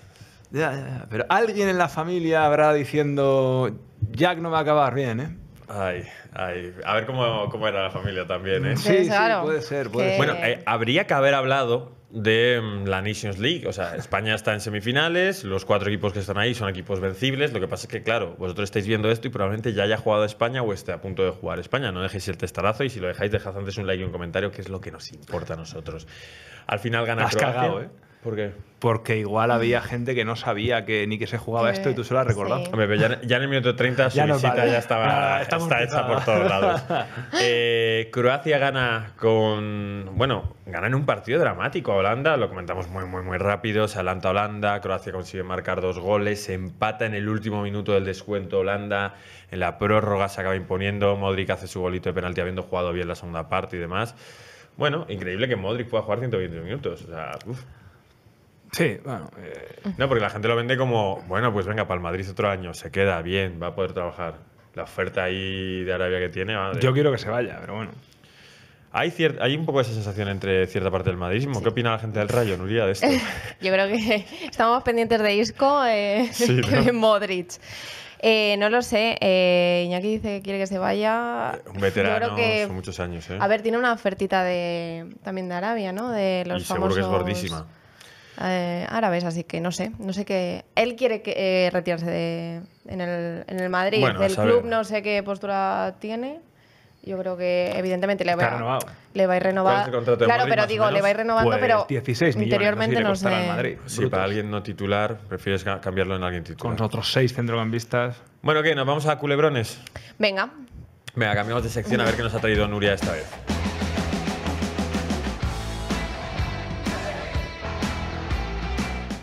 Ya, ya, pero alguien en la familia habrá diciendo Jack no va a acabar bien, ¿eh? Ay, ay. A ver cómo, era la familia también, ¿eh? Sí, claro. puede ser. Puede ser. Bueno, eh, habría que haber hablado de mm, la Nations League. O sea, España está en semifinales, los cuatro equipos que están ahí son equipos vencibles. Lo que pasa es que, claro, vosotros estáis viendo esto y probablemente ya haya jugado España o esté a punto de jugar España. No dejéis el testarazo y si lo dejáis, dejad antes un like y un comentario, que es lo que nos importa a nosotros. Al final gana Has ¿eh? ¿Por qué? Porque igual había gente que no sabía que ni que se jugaba esto y tú se lo has eh, recordado. Hombre, ya, en el minuto 30 su visita ya estaba hecha por todos lados. Eh, Croacia gana con. Bueno, gana en un partido dramático a Holanda, lo comentamos muy, muy, muy rápido. Se adelanta Holanda, Croacia consigue marcar dos goles, se empata en el último minuto del descuento Holanda. En la prórroga se acaba imponiendo. Modric hace su golito de penalti habiendo jugado bien la segunda parte y demás. Bueno, increíble que Modric pueda jugar 120 minutos. O sea, Sí, bueno. Eh, no, porque la gente lo vende como, bueno, pues venga, para el Madrid otro año, se queda bien, va a poder trabajar. La oferta ahí de Arabia que tiene. Yo quiero que se vaya, pero bueno. Hay, hay un poco esa sensación entre cierta parte del madridismo. ¿Qué opina la gente del Rayo, Nuria, de esto? Yo creo que estamos pendientes de Isco eh, de Modric. Eh, no lo sé. Eh, Iñaki dice que quiere que se vaya. Un veterano, que, son muchos años. ¿eh? A ver, tiene una ofertita de, también de Arabia, ¿no? De los y famosos... seguro que es gordísima eh, árabes, así que no sé, no sé qué. Él quiere eh, retirarse en, el, en el Madrid, del club no sé qué postura tiene. Yo creo que evidentemente le va, a, le va a ir renovando. Este claro, pero digo, le va a ir renovando, pues, pero 16 interiormente no pues sé. si para alguien no titular, prefieres cambiarlo en alguien titular. Con otros seis centrocampistas. Bueno, ¿qué? ¿Nos vamos a culebrones? Venga. Venga, cambiamos de sección a ver qué nos ha traído Nuria esta vez.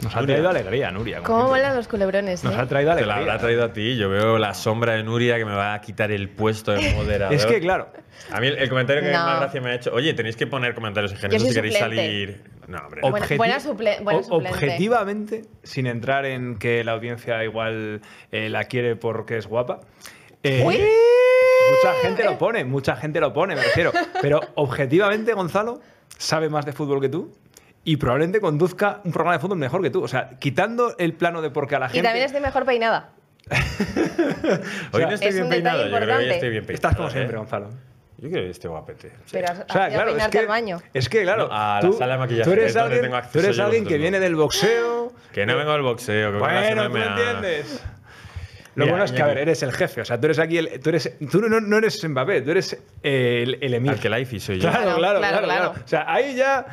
Nos ha traído alegría, Nuria. ¿Cómo vuelan los culebrones? Nos eh? ha traído alegría. Te la habrá traído a ti. Yo veo la sombra de Nuria que me va a quitar el puesto de moderador. es que, claro. A mí el, comentario que más gracia me ha hecho. Oye, tenéis que poner comentarios en general si queréis salir. No, hombre. buena, buena, objetivamente, sin entrar en que la audiencia igual eh, la quiere porque es guapa. Eh, ¿Uy? mucha gente lo pone, mucha gente lo pone, me refiero. Pero objetivamente, Gonzalo, ¿sabe más de fútbol que tú? y probablemente conduzca un programa de fútbol mejor que tú. O sea, quitando el plano de por qué a la gente. Y también estoy mejor peinada. hoy no estoy bien peinada. yo creo que hoy estoy bien peinada. Estás como siempre, ¿eh? Gonzalo. Yo creo que este guapete. o sea, claro, es que, al baño. Es que, claro, a la tú, sala de maquillaje, tú eres alguien, tú eres alguien que viene del boxeo. Que no vengo del boxeo. Que bueno, ¿tú me entiendes? Lo bueno es que, a ver, eres el jefe. O sea, tú eres aquí el. Tú, eres, tú no, no, eres Mbappé, tú eres el, el emir. Al que soy yo. claro, claro claro, claro, O sea, ahí ya.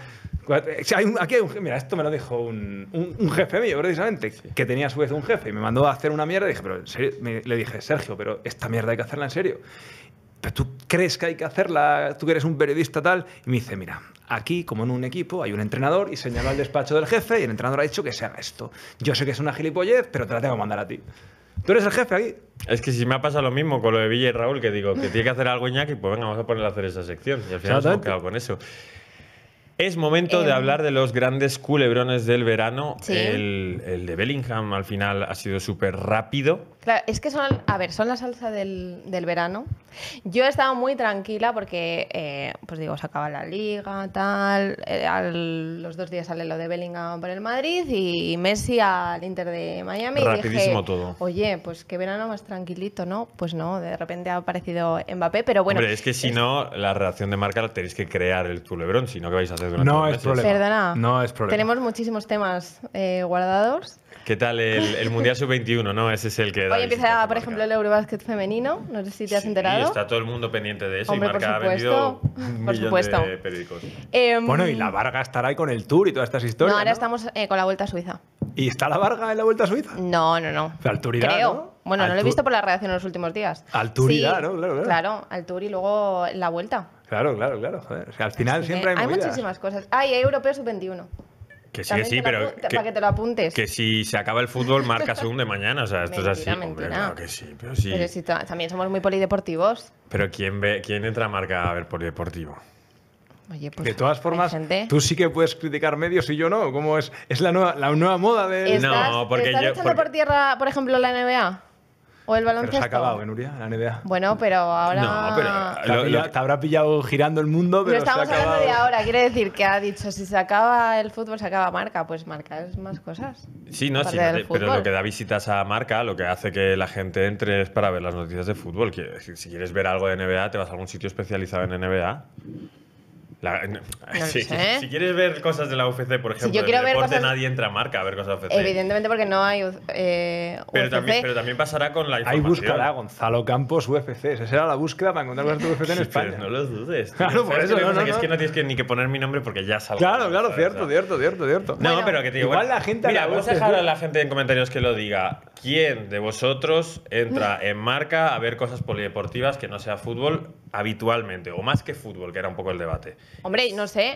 Eh, aquí hay mira, esto me lo dijo un, un, jefe mío, precisamente, que tenía a su vez un jefe y me mandó a hacer una mierda. dije, pero le dije, Sergio, pero esta mierda hay que hacerla en serio. Pero tú crees que hay que hacerla, tú que eres un periodista tal. Y me dice, mira, aquí, como en un equipo, hay un entrenador y señaló al despacho del jefe y el entrenador ha dicho que se haga esto. Yo sé que es una gilipollez, pero te la tengo que mandar a ti. Tú eres el jefe aquí. Es que si me ha pasado lo mismo con lo de Villa y Raúl, que digo que tiene que hacer algo Iñaki, pues venga, vamos a ponerle a hacer esa sección. Y al final hemos quedado con eso. Es momento de em. hablar de los grandes culebrones del verano. El, de Bellingham al final ha sido súper rápido. Claro, es que son, a ver, son la salsa del, verano. Yo he estado muy tranquila porque, eh, pues digo, se acaba la liga, tal. Eh, los dos días sale lo de Bellingham por el Madrid y Messi al Inter de Miami. Rapidísimo dije, todo. Oye, pues qué verano más tranquilito, ¿no? Pues no, de repente ha aparecido Mbappé, pero bueno. Hombre, es que si no, la reacción de marca la tenéis que crear el culebrón, si no, ¿qué vais a hacer? No es problema. Perdona. No es problema. Tenemos muchísimos temas eh, guardados. ¿Qué tal el, Mundial Sub-21? ¿no? Ese es el que da Hoy empieza, por ejemplo, el Eurobasket femenino. No sé si te has enterado. está todo el mundo pendiente de eso. y por supuesto. bueno, y la Varga estará ahí con el Tour y todas estas historias. No, ahora estamos eh, con la Vuelta a Suiza. ¿Y está la Varga en la Vuelta a Suiza? No, no, no. Creo. Bueno, no lo he visto por la reacción en los últimos días. Alturidad, ¿no? Claro, claro. Claro, Tour y luego la Vuelta. Claro, claro, claro. al final siempre hay, hay muchísimas cosas. hay Europeo Sub-21. Que sí, que sí, pero. para que te lo apuntes. Que si se acaba el fútbol, marca según de mañana. O sea, esto es así. claro que sí, pero sí. también somos muy polideportivos. Pero ¿quién, ve, ¿quién entra a marca a ver polideportivo? Oye, pues de todas formas, tú sí que puedes criticar medios y yo no. ¿Cómo es? Es la nueva, la nueva moda de. No, porque yo. Echando porque... por tierra, por ejemplo, la NBA? O el baloncesto. se ha acabado, ¿eh, Nuria, la NBA. Bueno, pero ahora. No, pero te habrá pillado girando el mundo, pero. No estamos hablando de ahora, quiere decir que ha dicho: si se acaba el fútbol, se acaba marca. Pues marca es más cosas. Sí, no, sí, pero lo que da visitas a marca, lo que hace que la gente entre es para ver las noticias de fútbol. Si quieres ver algo de NBA, te vas a algún sitio especializado en NBA. Si, quieres ver cosas de la UFC, por ejemplo, deporte, nadie entra a marca a ver cosas de UFC. Evidentemente porque no hay eh, UFC. Pero también, pasará con la información. Ahí buscará Gonzalo Campos UFC. Esa será la búsqueda para encontrar cosas de UFC en España. no lo dudes. Claro, por eso. No, no, es que no tienes que ni que poner mi nombre porque ya salgo Claro, claro, cierto, cierto, cierto, cierto. No, pero que te digo. Igual la gente. Mira, vamos a dejar a la gente en comentarios que lo diga. ¿Quién de vosotros entra en marca a ver cosas polideportivas que no sea fútbol habitualmente, o más que fútbol, que era un poco el debate. Hombre, no sé,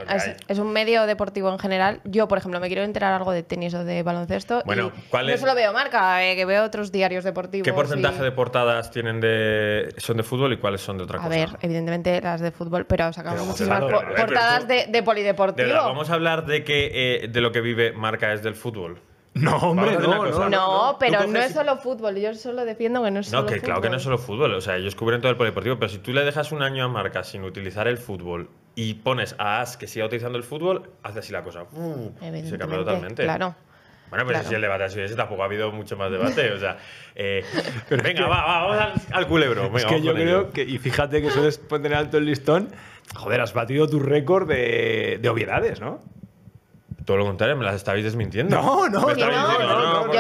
es, un medio deportivo en general. Yo, por ejemplo, me quiero enterar algo de tenis o de baloncesto. Bueno, y ¿cuál no solo veo marca, eh, que veo otros diarios deportivos. ¿Qué porcentaje de portadas tienen de son de fútbol y cuáles son de otra cosa? A ver, evidentemente las de fútbol, pero sacamos muchísimas portadas de, polideportivo. vamos a hablar de que eh, de lo que vive marca es del fútbol. No, hombre, no, no, pero no es solo fútbol. Yo solo defiendo que no es solo no, que, Claro que no es solo fútbol. O sea, ellos cubren todo el polideportivo, pero si tú le dejas un año a marca sin utilizar el fútbol y pones a As que siga utilizando el fútbol, hace así la cosa. se cambia totalmente. Claro. Bueno, pues si el debate así ese tampoco ha habido mucho más debate. O sea, pero eh, venga, vamos al, culebro. es que yo creo que, y fíjate que sueles poner alto el listón, joder, has batido tu récord de, de obviedades, ¿no? Todo lo contrario, me las estabais desmintiendo. No, no, yo no,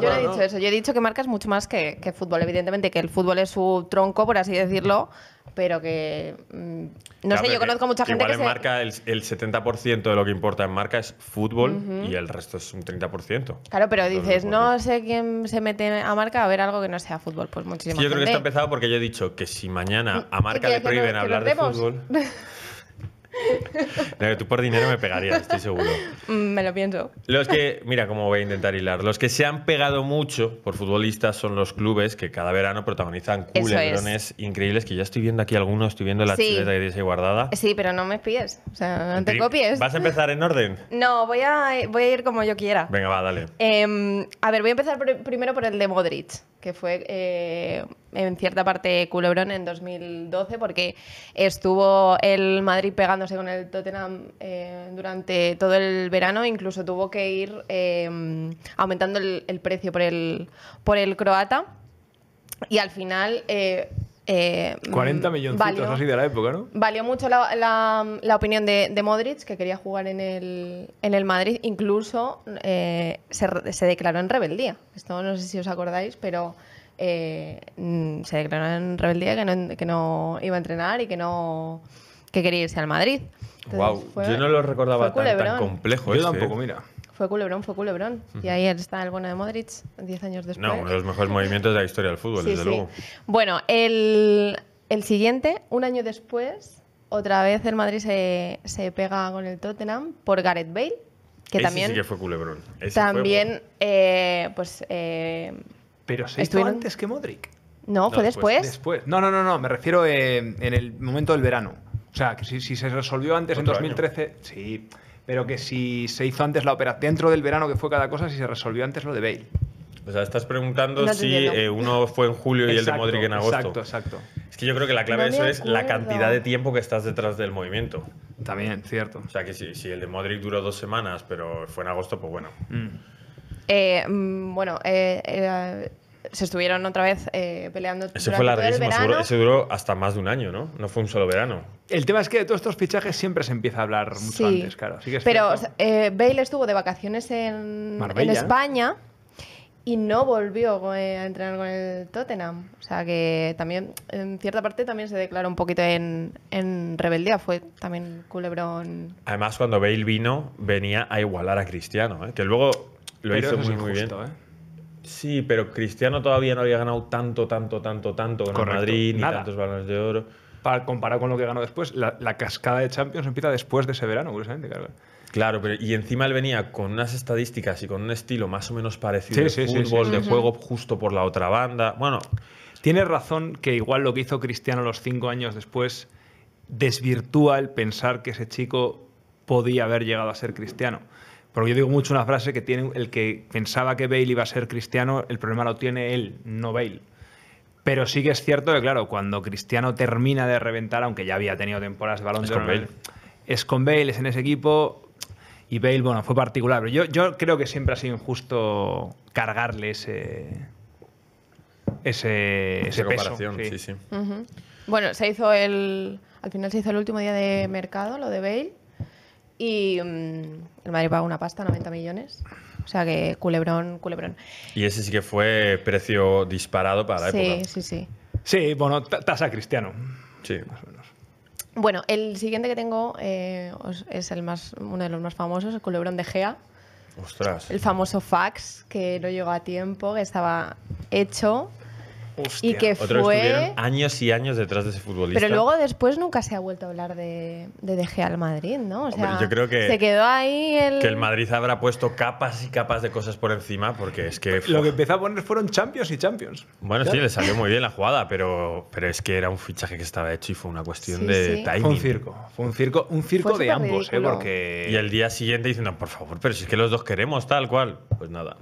Yo, he, dicho eso. Yo he dicho que Marca es mucho más que, fútbol, evidentemente, que el fútbol es su tronco, por así decirlo, pero que. Mm, no sé, yo conozco mucha gente igual que. en marca el, el 70% de lo que importa en marca es fútbol y el resto es un 30%. Claro, pero dices, no sé quién se mete a marca a ver algo que no sea fútbol. Pues muchísimo. Sí, yo creo que está empezado porque yo he dicho que si mañana a marca le prohíben hablar de fútbol. tú por dinero me pegarías, estoy seguro. Mm, me lo pienso. Los que, mira cómo voy a intentar hilar. Los que se han pegado mucho por futbolistas son los clubes que cada verano protagonizan culebrones increíbles. Que ya estoy viendo aquí algunos, estoy viendo la chuleta que guardada. Sí, pero no me espíes. O sea, no te copies. ¿Vas a empezar en orden? No, voy a, ir como yo quiera. Venga, va, dale. Em, a ver, voy a empezar primero por el de Modric, que fue. Eh, en cierta parte culebrón en 2012 porque estuvo el Madrid pegándose con el Tottenham eh, durante todo el verano, incluso tuvo que ir eh, aumentando el, precio por el, por el croata y al final... 40 eh, milloncitos así de la época, ¿no? Valió mucho la, la, opinión de, Modric, que quería jugar en el, en el Madrid. Incluso se, declaró en rebeldía. Esto no sé si os acordáis, pero eh, mm, se declaró en rebeldía que no, iba a entrenar y que no quería irse al Madrid. yo no lo recordaba tan, complejo. Yo este, ¿eh? Fue culebrón, fue culebrón. Y ahí está el bueno de Modric, 10 años después. uno de los mejores movimientos de la historia del fútbol, desde luego. Bueno, el, siguiente, un año después, otra vez el Madrid se, pega con el Tottenham por Gareth Bale, que también... sí que fue culebrón. también, eh, pues... Pero se hizo antes que Modric. No, fue después. No, no, no, no. Me refiero en el momento del verano. O sea, que si, se resolvió antes en 2013. Sí. Pero que si se hizo antes la operación dentro del verano que fue cada cosa, si se resolvió antes lo de Bale. O sea, estás preguntando si eh, uno fue en julio y el de Modric en agosto. Exacto, exacto. Es que yo creo que la clave de eso es la cantidad de tiempo que estás detrás del movimiento. También, cierto. O sea, que si, si el de Modric duró dos semanas, pero fue en agosto, pues bueno. Mm. Eh, mm, bueno, eh, eh, se estuvieron otra vez peleando. Eso fue larguísimo, seguro, duró hasta más de un año, ¿no? No fue un solo verano. El tema es que de todos estos fichajes siempre se empieza a hablar mucho antes, claro. Pero Bale estuvo de vacaciones en, España y no volvió a entrenar con el Tottenham. O sea que también, en cierta parte, también se declaró un poquito en, rebeldía. Fue también culebrón. Además, cuando Bale vino, venía a igualar a Cristiano, que luego lo hizo muy, bien. ¿eh? Sí, pero Cristiano todavía no había ganado tanto, tanto, tanto, tanto con Madrid, ni tantos balones de oro. Para comparar con lo que ganó después, la, cascada de Champions empieza después de ese verano, curiosamente, claro. pero y encima él venía con unas estadísticas y con un estilo más o menos parecido sí, de fútbol, de juego justo por la otra banda. Bueno, tiene razón que igual lo que hizo Cristiano los cinco años después desvirtúa el pensar que ese chico podía haber llegado a ser cristiano. Porque yo digo mucho una frase que tiene el que pensaba que Bale iba a ser cristiano, el problema lo tiene él, no Bale. Pero sí que es cierto que, claro, cuando Cristiano termina de reventar, aunque ya había tenido temporadas de balón es con Bale. Es con en ese equipo. Y Bale, bueno, fue particular. yo, creo que siempre ha sido injusto cargarle ese. Ese, comparación, peso, Bueno, se hizo el. Al final se hizo el último día de mercado, lo de Bale. Y mm, el Madrid pagó una pasta, 90 millones. O sea que culebrón, culebrón. Y ese sí que fue precio disparado para la época. Sí, sí, sí. Sí, bueno, tasa cristiano. Sí, más o menos. Bueno, el siguiente que tengo eh, es el más, uno de los más famosos, el culebrón de Gea. Ostras. El famoso fax que no llegó a tiempo, que estaba hecho y que fue... años y años detrás de ese futbolista. Pero luego después nunca se ha vuelto a hablar de, de DG al Madrid, ¿no? O sea, yo creo que se quedó ahí el... Que el Madrid habrá puesto capas y capas de cosas por encima porque es que... Lo que empezó a poner fueron Champions y Champions. Bueno, sí, le salió muy bien la jugada, pero, pero es que era un fichaje que estaba hecho y fue una cuestión de timing. Fue un circo, fue un circo, un circo de ambos, ¿eh? Porque... Y el día siguiente diciendo, por favor, pero si es que los dos queremos tal cual. Pues nada.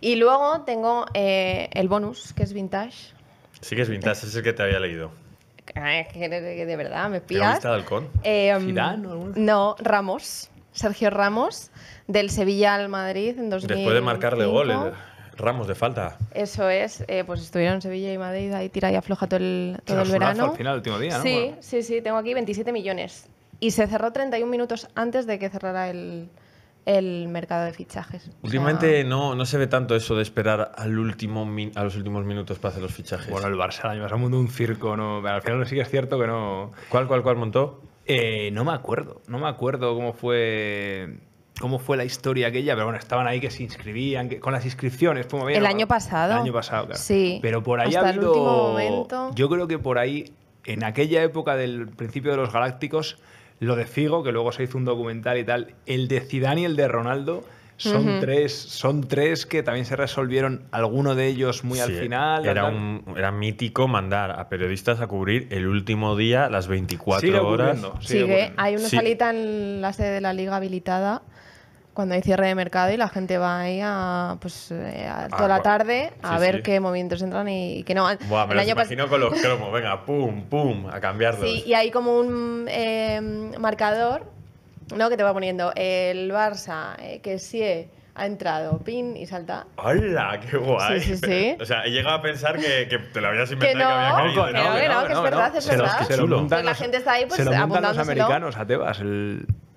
Y luego tengo eh, el bonus, que es vintage. Sí que es vintage, ese es el que te había leído. De verdad, me pillas. ¿Te Halcón? Eh, no, Ramos. Sergio Ramos, del Sevilla al Madrid en 2005. Después de marcarle gol, Ramos de falta. Eso es, eh, pues estuvieron Sevilla y Madrid ahí tira y afloja todo el, todo el verano. Al final, el último día, ¿no? Sí, sí, sí, tengo aquí 27 millones. Y se cerró 31 minutos antes de que cerrara el, el mercado de fichajes. Últimamente no, no se ve tanto eso de esperar al último a los últimos minutos para hacer los fichajes. Bueno, el Barça el año pasado un circo, ¿no? Al final sí que es cierto que no. ¿Cuál, cuál, cuál montó? Eh, no me acuerdo, no me acuerdo cómo fue cómo fue la historia aquella, pero bueno, estaban ahí que se inscribían, con las inscripciones, fue bien, El año pasado. El año pasado, Sí. Pero por ahí Yo creo que por ahí, en aquella época del principio de los Galácticos, lo de Figo, que luego se hizo un documental y tal. El de Zidane y el de Ronaldo son, tres, son tres que también se resolvieron, alguno de ellos muy al final. Era, un, era mítico mandar a periodistas a cubrir el último día, las 24 horas. Sigue, sigue hay una salita en la sede de la liga habilitada cuando hay cierre de mercado y la gente va ahí a, pues, eh, ah, toda la tarde a ver qué movimientos entran y, que qué no. Buah, me imagino con los cromos, venga, pum, pum, a cambiarlos. Sí, y hay como un em, marcador ¿no? que te va poniendo el Barça, eh, que sí eh, ha entrado, pin y salta. ¡Hala! ¡Qué guay! Sí, sí, sí. O sea, he llegado a pensar que, te lo habías inventado que, no, que había Que no, que no, que, es verdad, es verdad. Se, la gente está ahí pues, se los americanos a Tebas,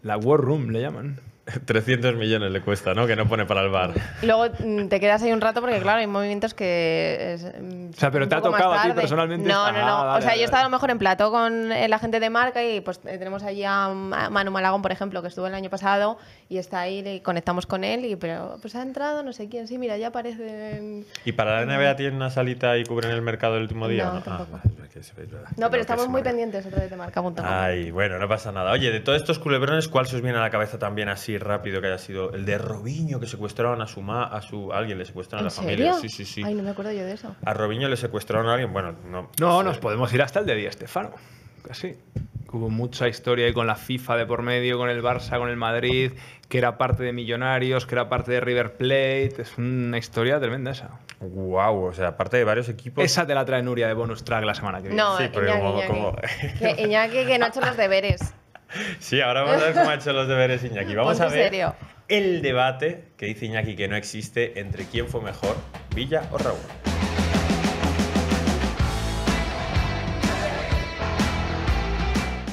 la War Room le llaman. 300 millones le cuesta, ¿no? Que no pone para el bar. Luego mm, te quedas ahí un rato porque, claro, hay movimientos que. Mm, o sea, pero te ha tocado a ti personalmente. No, no, ah, no. o sea, yo estaba a lo mejor en plato con eh, la gente de marca y pues eh, tenemos allí a Manu Malagón, por ejemplo, que estuvo el año pasado y está ahí, y conectamos con él y, pero, pues ha entrado, no sé quién. Sí, mira, ya aparece. ¿Y para la NBA tienen una salita y cubren el mercado el último día? No, ah, pero estamos muy pendientes otra vez de marca. Ay, bueno, no pasa nada. Oye, de todos estos culebrones, ¿cuál se os viene a la cabeza también así rápido que haya sido el de Robinho, que secuestraron a su ma, a su alguien, le secuestraron a la familia. Ay, no me acuerdo yo de eso. A Robinho le secuestraron a alguien, bueno, no. No, nos podemos ir hasta el de Di Stefano, casi. Hubo mucha historia ahí con la FIFA de por medio, con el Barça, con el Madrid, que era parte de Millonarios, que era parte de River Plate. Es una historia tremenda esa. Wow, o sea, aparte de varios equipos. Esa te la trae Nuria de bonus track la semana que viene. No, que no ha hecho los deberes. Sí, ahora vamos a ver cómo ha hecho los deberes Iñaki. Vamos a ver el debate que dice Iñaki que no existe entre quién fue mejor, Villa o Raúl.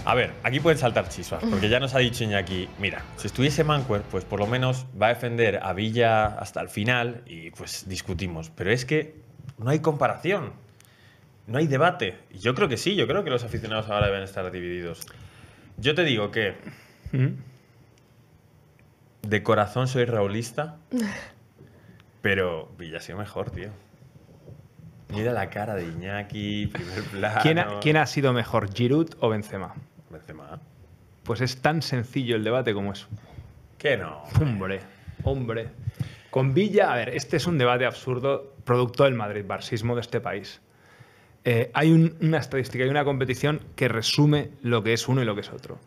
A ver, aquí pueden saltar chispas, porque ya nos ha dicho Iñaki, mira, si estuviese Mancuer pues por lo menos va a defender a Villa hasta el final y pues discutimos. Pero es que no hay comparación, no hay debate. Y yo creo que sí, yo creo que los aficionados ahora deben estar divididos. Yo te digo que. De corazón soy raulista. pero Villa ha sido mejor, tío. Mira la cara de Iñaki, primer plano. ¿Quién ha, sido mejor, Giroud o Benzema? Benzema. Pues es tan sencillo el debate como es. ¿Qué no. Hombre, hombre. Con Villa, a ver, este es un debate absurdo producto del madrid-barcismo de este país. Eh, hay una estadística y una competición que resume lo que es uno y lo que es otro.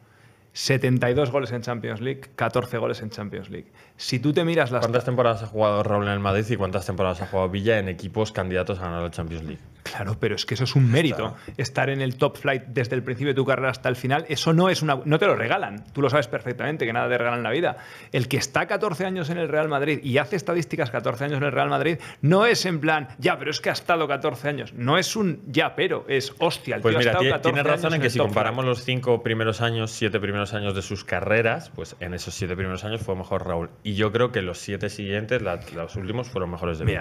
72 goles en Champions League, 14 goles en Champions League. Si tú te miras las... ¿Cuántas temporadas ha jugado Raúl en el Madrid y cuántas temporadas ha jugado Villa en equipos candidatos a ganar la Champions League? Claro, pero es que eso es un mérito. Estar en el top flight desde el principio de tu carrera hasta el final, eso no es una. No te lo regalan. Tú lo sabes perfectamente, que nada te regalan en la vida. El que está 14 años en el Real Madrid y hace estadísticas 14 años en el Real Madrid, no es en plan, ya, pero es que ha estado 14 años. No es un ya, pero es hostia. El pues ha estado tienes razón en que si comparamos los cinco primeros años, siete primeros años de sus carreras, pues en esos siete primeros años fue mejor Raúl. Y yo creo que los siete siguientes, los últimos, fueron mejores de mí.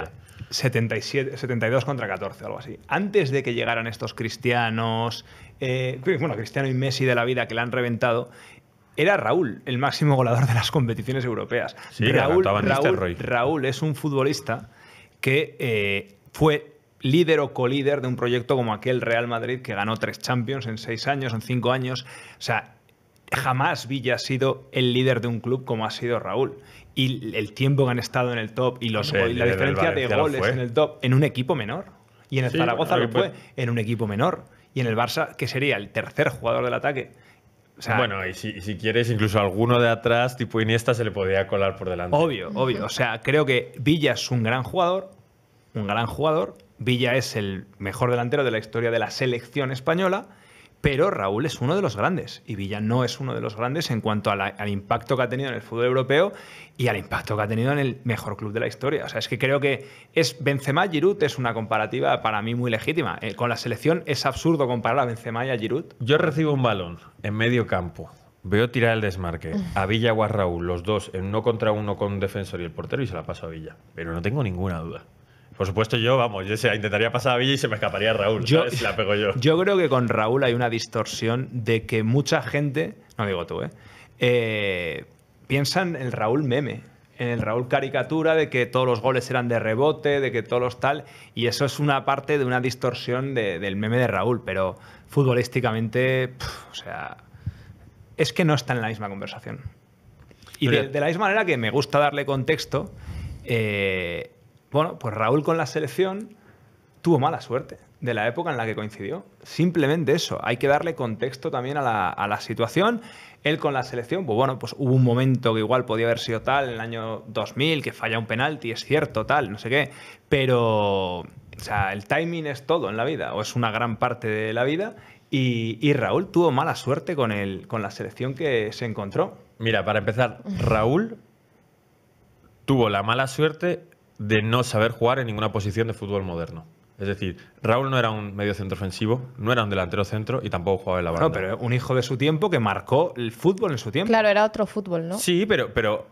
77, 72 contra 14, algo así. Antes de que llegaran estos cristianos, eh, bueno, Cristiano y Messi de la vida que la han reventado, era Raúl, el máximo goleador de las competiciones europeas. Raúl, es un futbolista que eh, fue líder o colíder de un proyecto como aquel Real Madrid que ganó tres Champions en seis años, en cinco años. O sea, jamás Villa ha sido el líder de un club como ha sido Raúl y el tiempo que han estado en el top y los la diferencia de goles en el top en un equipo menor. Y en el Zaragoza lo fue en un equipo menor. Y en el Barça, que sería el tercer jugador del ataque. bueno, y si, quieres, incluso alguno de atrás, tipo Iniesta, se le podía colar por delante. Obvio, obvio. O sea, creo que Villa es un gran jugador, un gran jugador. Villa es el mejor delantero de la historia de la selección española pero Raúl es uno de los grandes y Villa no es uno de los grandes en cuanto al impacto que ha tenido en el fútbol europeo y al impacto que ha tenido en el mejor club de la historia. O sea, es que creo que es Benzema Giroud es una comparativa para mí muy legítima. Eh, con la selección es absurdo comparar a Benzema y a Giroud. Yo recibo un balón en medio campo. Veo tirar el desmarque a Villa o a Raúl, los dos, en uno contra uno con un defensor y el portero, y se la paso a Villa. Pero no tengo ninguna duda. Por supuesto, yo, vamos, yo intentaría pasar a Villa y se me escaparía Raúl. Yo, ¿sabes? La pego yo. Yo creo que con Raúl hay una distorsión de que mucha gente, no digo tú, ¿eh? Eh, piensan en el Raúl meme en el Raúl caricatura de que todos los goles eran de rebote, de que todos los tal, y eso es una parte de una distorsión del meme de Raúl, pero futbolísticamente, o sea, es que no está en la misma conversación. Y de, la misma manera que me gusta darle contexto, eh, bueno, pues Raúl con la selección tuvo mala suerte de la época en la que coincidió. Simplemente eso, hay que darle contexto también a la, situación. Él con la selección, pues bueno, pues hubo un momento que igual podía haber sido tal, en el año 2000, que falla un penalti, es cierto, tal, no sé qué, pero... O sea, el timing es todo en la vida, o es una gran parte de la vida, y, Raúl tuvo mala suerte con, con la selección que se encontró. Mira, para empezar, Raúl tuvo la mala suerte de no saber jugar en ninguna posición de fútbol moderno. Es decir, Raúl no era un medio centro ofensivo, no era un delantero centro y tampoco jugaba en la banda. No, pero un hijo de su tiempo que marcó el fútbol en su tiempo. Claro, era otro fútbol, ¿no? Sí, pero, pero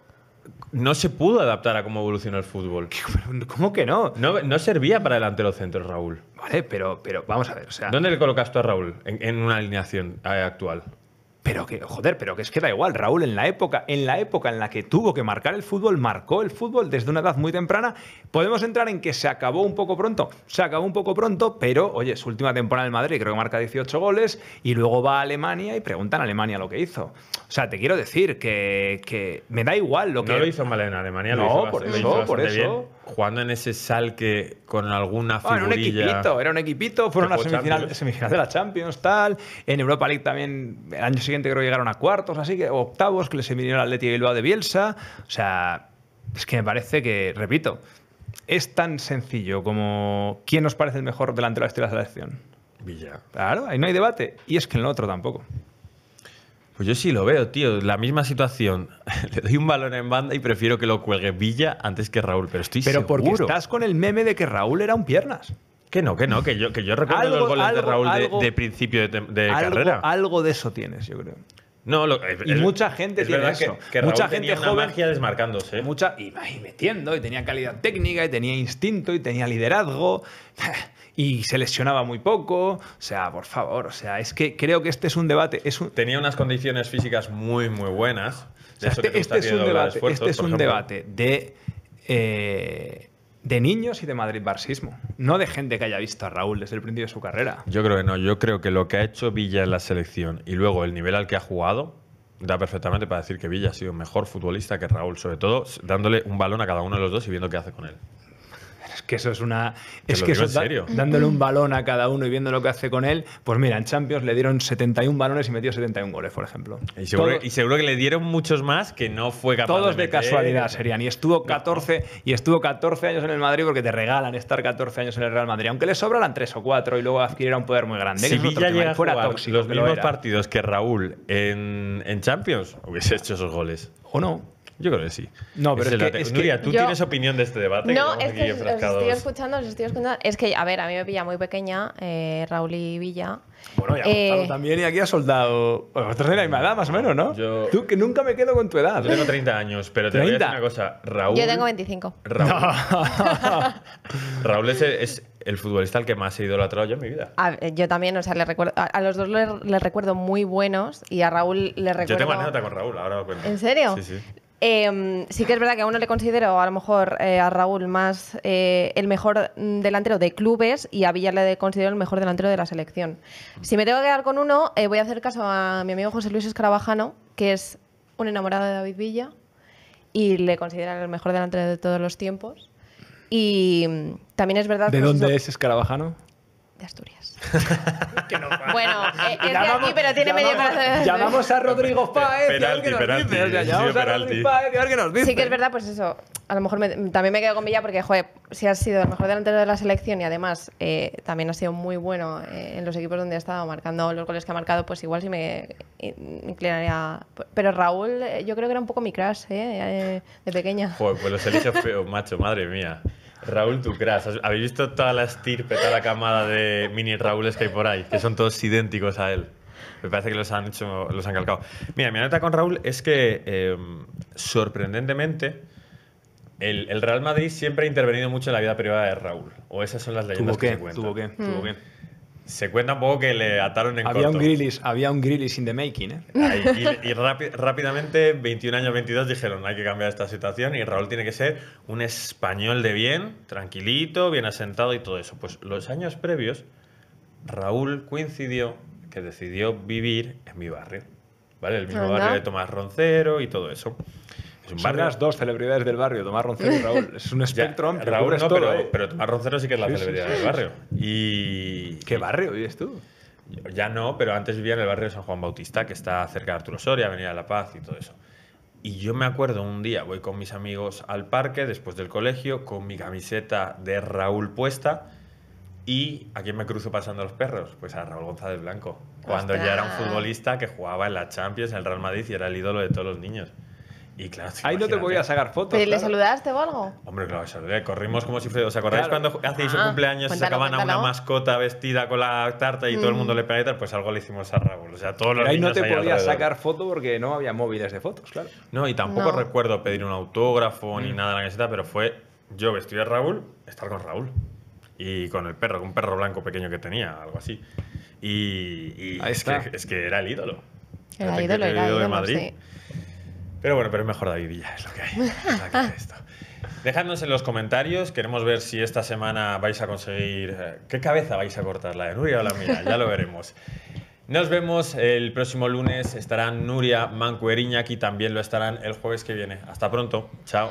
no se pudo adaptar a cómo evolucionó el fútbol. ¿Cómo que no? No, servía para delantero centro, Raúl. Vale, pero, pero vamos a ver. ¿Dónde le colocas tú a Raúl en una alineación actual? Pero que, joder, pero que es que da igual, Raúl, en la época, en la época en la que tuvo que marcar el fútbol, marcó el fútbol desde una edad muy temprana. Podemos entrar en que se acabó un poco pronto, se acabó un poco pronto, pero oye, su última temporada en Madrid creo que marca 18 goles y luego va a Alemania y preguntan a Alemania lo que hizo. O sea, te quiero decir que, me da igual lo que. No lo hizo mal en Alemania, hizo por eso, por eso jugando en ese sal que con alguna figurilla... era un equipito, era un equipito, fueron a semifinales, semifinal de la Champions, tal. En Europa League también, el año siguiente creo que llegaron a cuartos, así que octavos, que les vinieron al Leti Bilbao de Bielsa. O sea, es que me parece que, repito, es tan sencillo como ¿quién nos parece el mejor delante de la historia de la selección? Villa. Claro, ahí no hay debate. Y es que el otro tampoco. Pues yo sí lo veo, tío. La misma situación. Le doy un balón en banda y prefiero que lo cuelgue Villa antes que Raúl, pero estoy seguro. Pero estás con el meme de que Raúl era un piernas. Que no, que no, que yo, que yo recuerdo los goles de Raúl de, principio de carrera. Algo de eso tienes, yo creo. No, lo, eh, y mucha gente tiene eso. Que, mucha gente joven desmarcándose. Mucha, y, metiendo, y tenía calidad técnica, y tenía instinto, y tenía liderazgo, y se lesionaba muy poco. O sea, por favor, o sea, es que creo que este es un debate. Es Tenía unas condiciones físicas muy, muy buenas. Este, este, es un debate, este es un debate de. Eh, de niños y de Madrid Barsismo, no de gente que haya visto a Raúl desde el principio de su carrera. Yo creo que no, yo creo que lo que ha hecho Villa en la selección y luego el nivel al que ha jugado da perfectamente para decir que Villa ha sido mejor futbolista que Raúl, sobre todo dándole un balón a cada uno de los dos y viendo qué hace con él que eso es una. es que eso, dándole un balón a cada uno y viendo lo que hace con él. Pues mira, en Champions le dieron 71 balones y metió 71 goles, por ejemplo. Y seguro, que le dieron muchos más que no fue capaz Todos de, casualidad serían. Y estuvo 14 y estuvo 14 años en el Madrid porque te regalan estar 14 años en el Real Madrid. Aunque le sobraran 3 o 4 y luego adquiriera un poder muy grande. Si Villa llega a los mismos partidos que Raúl en, en Champions, hubiese hecho esos goles. O no. Yo creo que sí. No, pero es, que, Nuria, ¿tú tienes opinión de este debate? No, es que os, estoy escuchando, os estoy escuchando. Es que, a ver, a mí me pilla muy pequeña eh, Raúl y Villa. Bueno, ya eh, también, y aquí ha soldado. Bueno, vosotros de la misma edad, más o menos, ¿no? Yo... Tú que nunca me quedo con tu edad. Yo tengo 30 años, pero te voy a decir una cosa. Raúl. Yo tengo 25. Raúl. Raúl es, el futbolista al que más he idolatrado yo en mi vida. yo también, o sea, le recuerdo, a, los dos les le recuerdo muy buenos y a Raúl le recuerdo. Yo tengo anécdota con Raúl, ahora lo cuento. ¿En serio? Sí, sí. Em, sí que es verdad que a uno le considero a lo mejor eh, a Raúl más eh, el mejor mm, delantero de clubes y a Villa le considero el mejor delantero de la selección. Si me tengo que quedar con uno, eh, voy a hacer caso a mi amigo José Luis Escarabajano, que es un enamorado de David Villa y le considera el mejor delantero de todos los tiempos. Y mm, también es verdad... ¿De dónde es Escarabajano? de Asturias. bueno, eh, es de aquí, pero tiene medio ya Llamamos a Rodrigo Páez. Penalti, penalti. Llamamos a Rodrigo Páez, que nos dice. Sí que es verdad, pues eso. A lo mejor también me quedo con Villa porque, joder, si ha sido el mejor delantero de la selección y además eh, también ha sido muy bueno eh, en los equipos donde ha estado, marcando los goles que ha marcado, pues igual sí me inclinaría. Pero Raúl, yo creo que era un poco mi crush ¿eh? de pequeña. Joder, pues los eliges feo, macho, madre mía. Raúl ¿tú creas, ¿Habéis visto toda la estirpe, toda la camada de mini Raúles que hay por ahí? Que son todos idénticos a él. Me parece que los han hecho, los han calcado. Mira, mi nota con Raúl es que em, sorprendentemente el, Real Madrid siempre ha intervenido mucho en la vida privada de Raúl. O esas son las leyendas que, se cuentan. ¿Tuvo qué? ¿Tuvo mm. qué? Se cuenta un poco que le ataron en había había un grillis in the making, ¿eh? y, rápidamente, 21 años, 22, dijeron, hay que cambiar esta situación y Raúl tiene que ser un español de bien, tranquilito, bien asentado y todo eso. Pues los años previos, Raúl coincidió que decidió vivir en mi barrio, ¿vale? El mismo barrio de Tomás Roncero y todo eso. Son las dos celebridades del barrio, Tomás Roncero y Raúl. Es un espectro Raúl no, todo, ¿eh? pero, Tomás Roncero sí que es la celebridad del barrio. Y, ¿Qué barrio vives tú? Ya no, pero antes vivía en el barrio de San Juan Bautista, que está cerca de Arturo Soria, Avenida de la Paz y todo eso. Y yo me acuerdo un día, voy con mis amigos al parque después del colegio, con mi camiseta de Raúl puesta. ¿Y a quién me cruzo pasando los perros? Pues a Raúl González Blanco, cuando ya era un futbolista que jugaba en la Champions, en el Real Madrid y era el ídolo de todos los niños claro, Ahí no te podía sacar fotos. ¿Pero le saludaste o algo? Hombre, claro, saludé. Corrimos como si fuera. ¿Os acordáis cuando hacéis su ah, cumpleaños y sacaban a una mascota vestida con la tarta y todo el mm. mundo le pegaba y tal? Pues algo le hicimos a Raúl. O sea, todos los Ahí no te podía sacar foto porque no había móviles de fotos, claro. No, y tampoco recuerdo pedir un autógrafo ni mm. nada de la camiseta, pero fue yo vestido a Raúl, estar con Raúl. Y con el perro, con un perro blanco pequeño que tenía, algo así. Y, es, que, era el ídolo. Era, el ídolo, el ídolo, ídolo de Madrid. Pero bueno, pero es mejor David Villa, es lo que hay. Dejadnos en los comentarios, queremos ver si esta semana vais a conseguir. Eh, ¿Qué cabeza vais a cortar? ¿La de Nuria o la mía? Ya lo veremos. Nos vemos el próximo lunes. Estarán Nuria Mancueriña aquí también lo estarán el jueves que viene. Hasta pronto. Chao.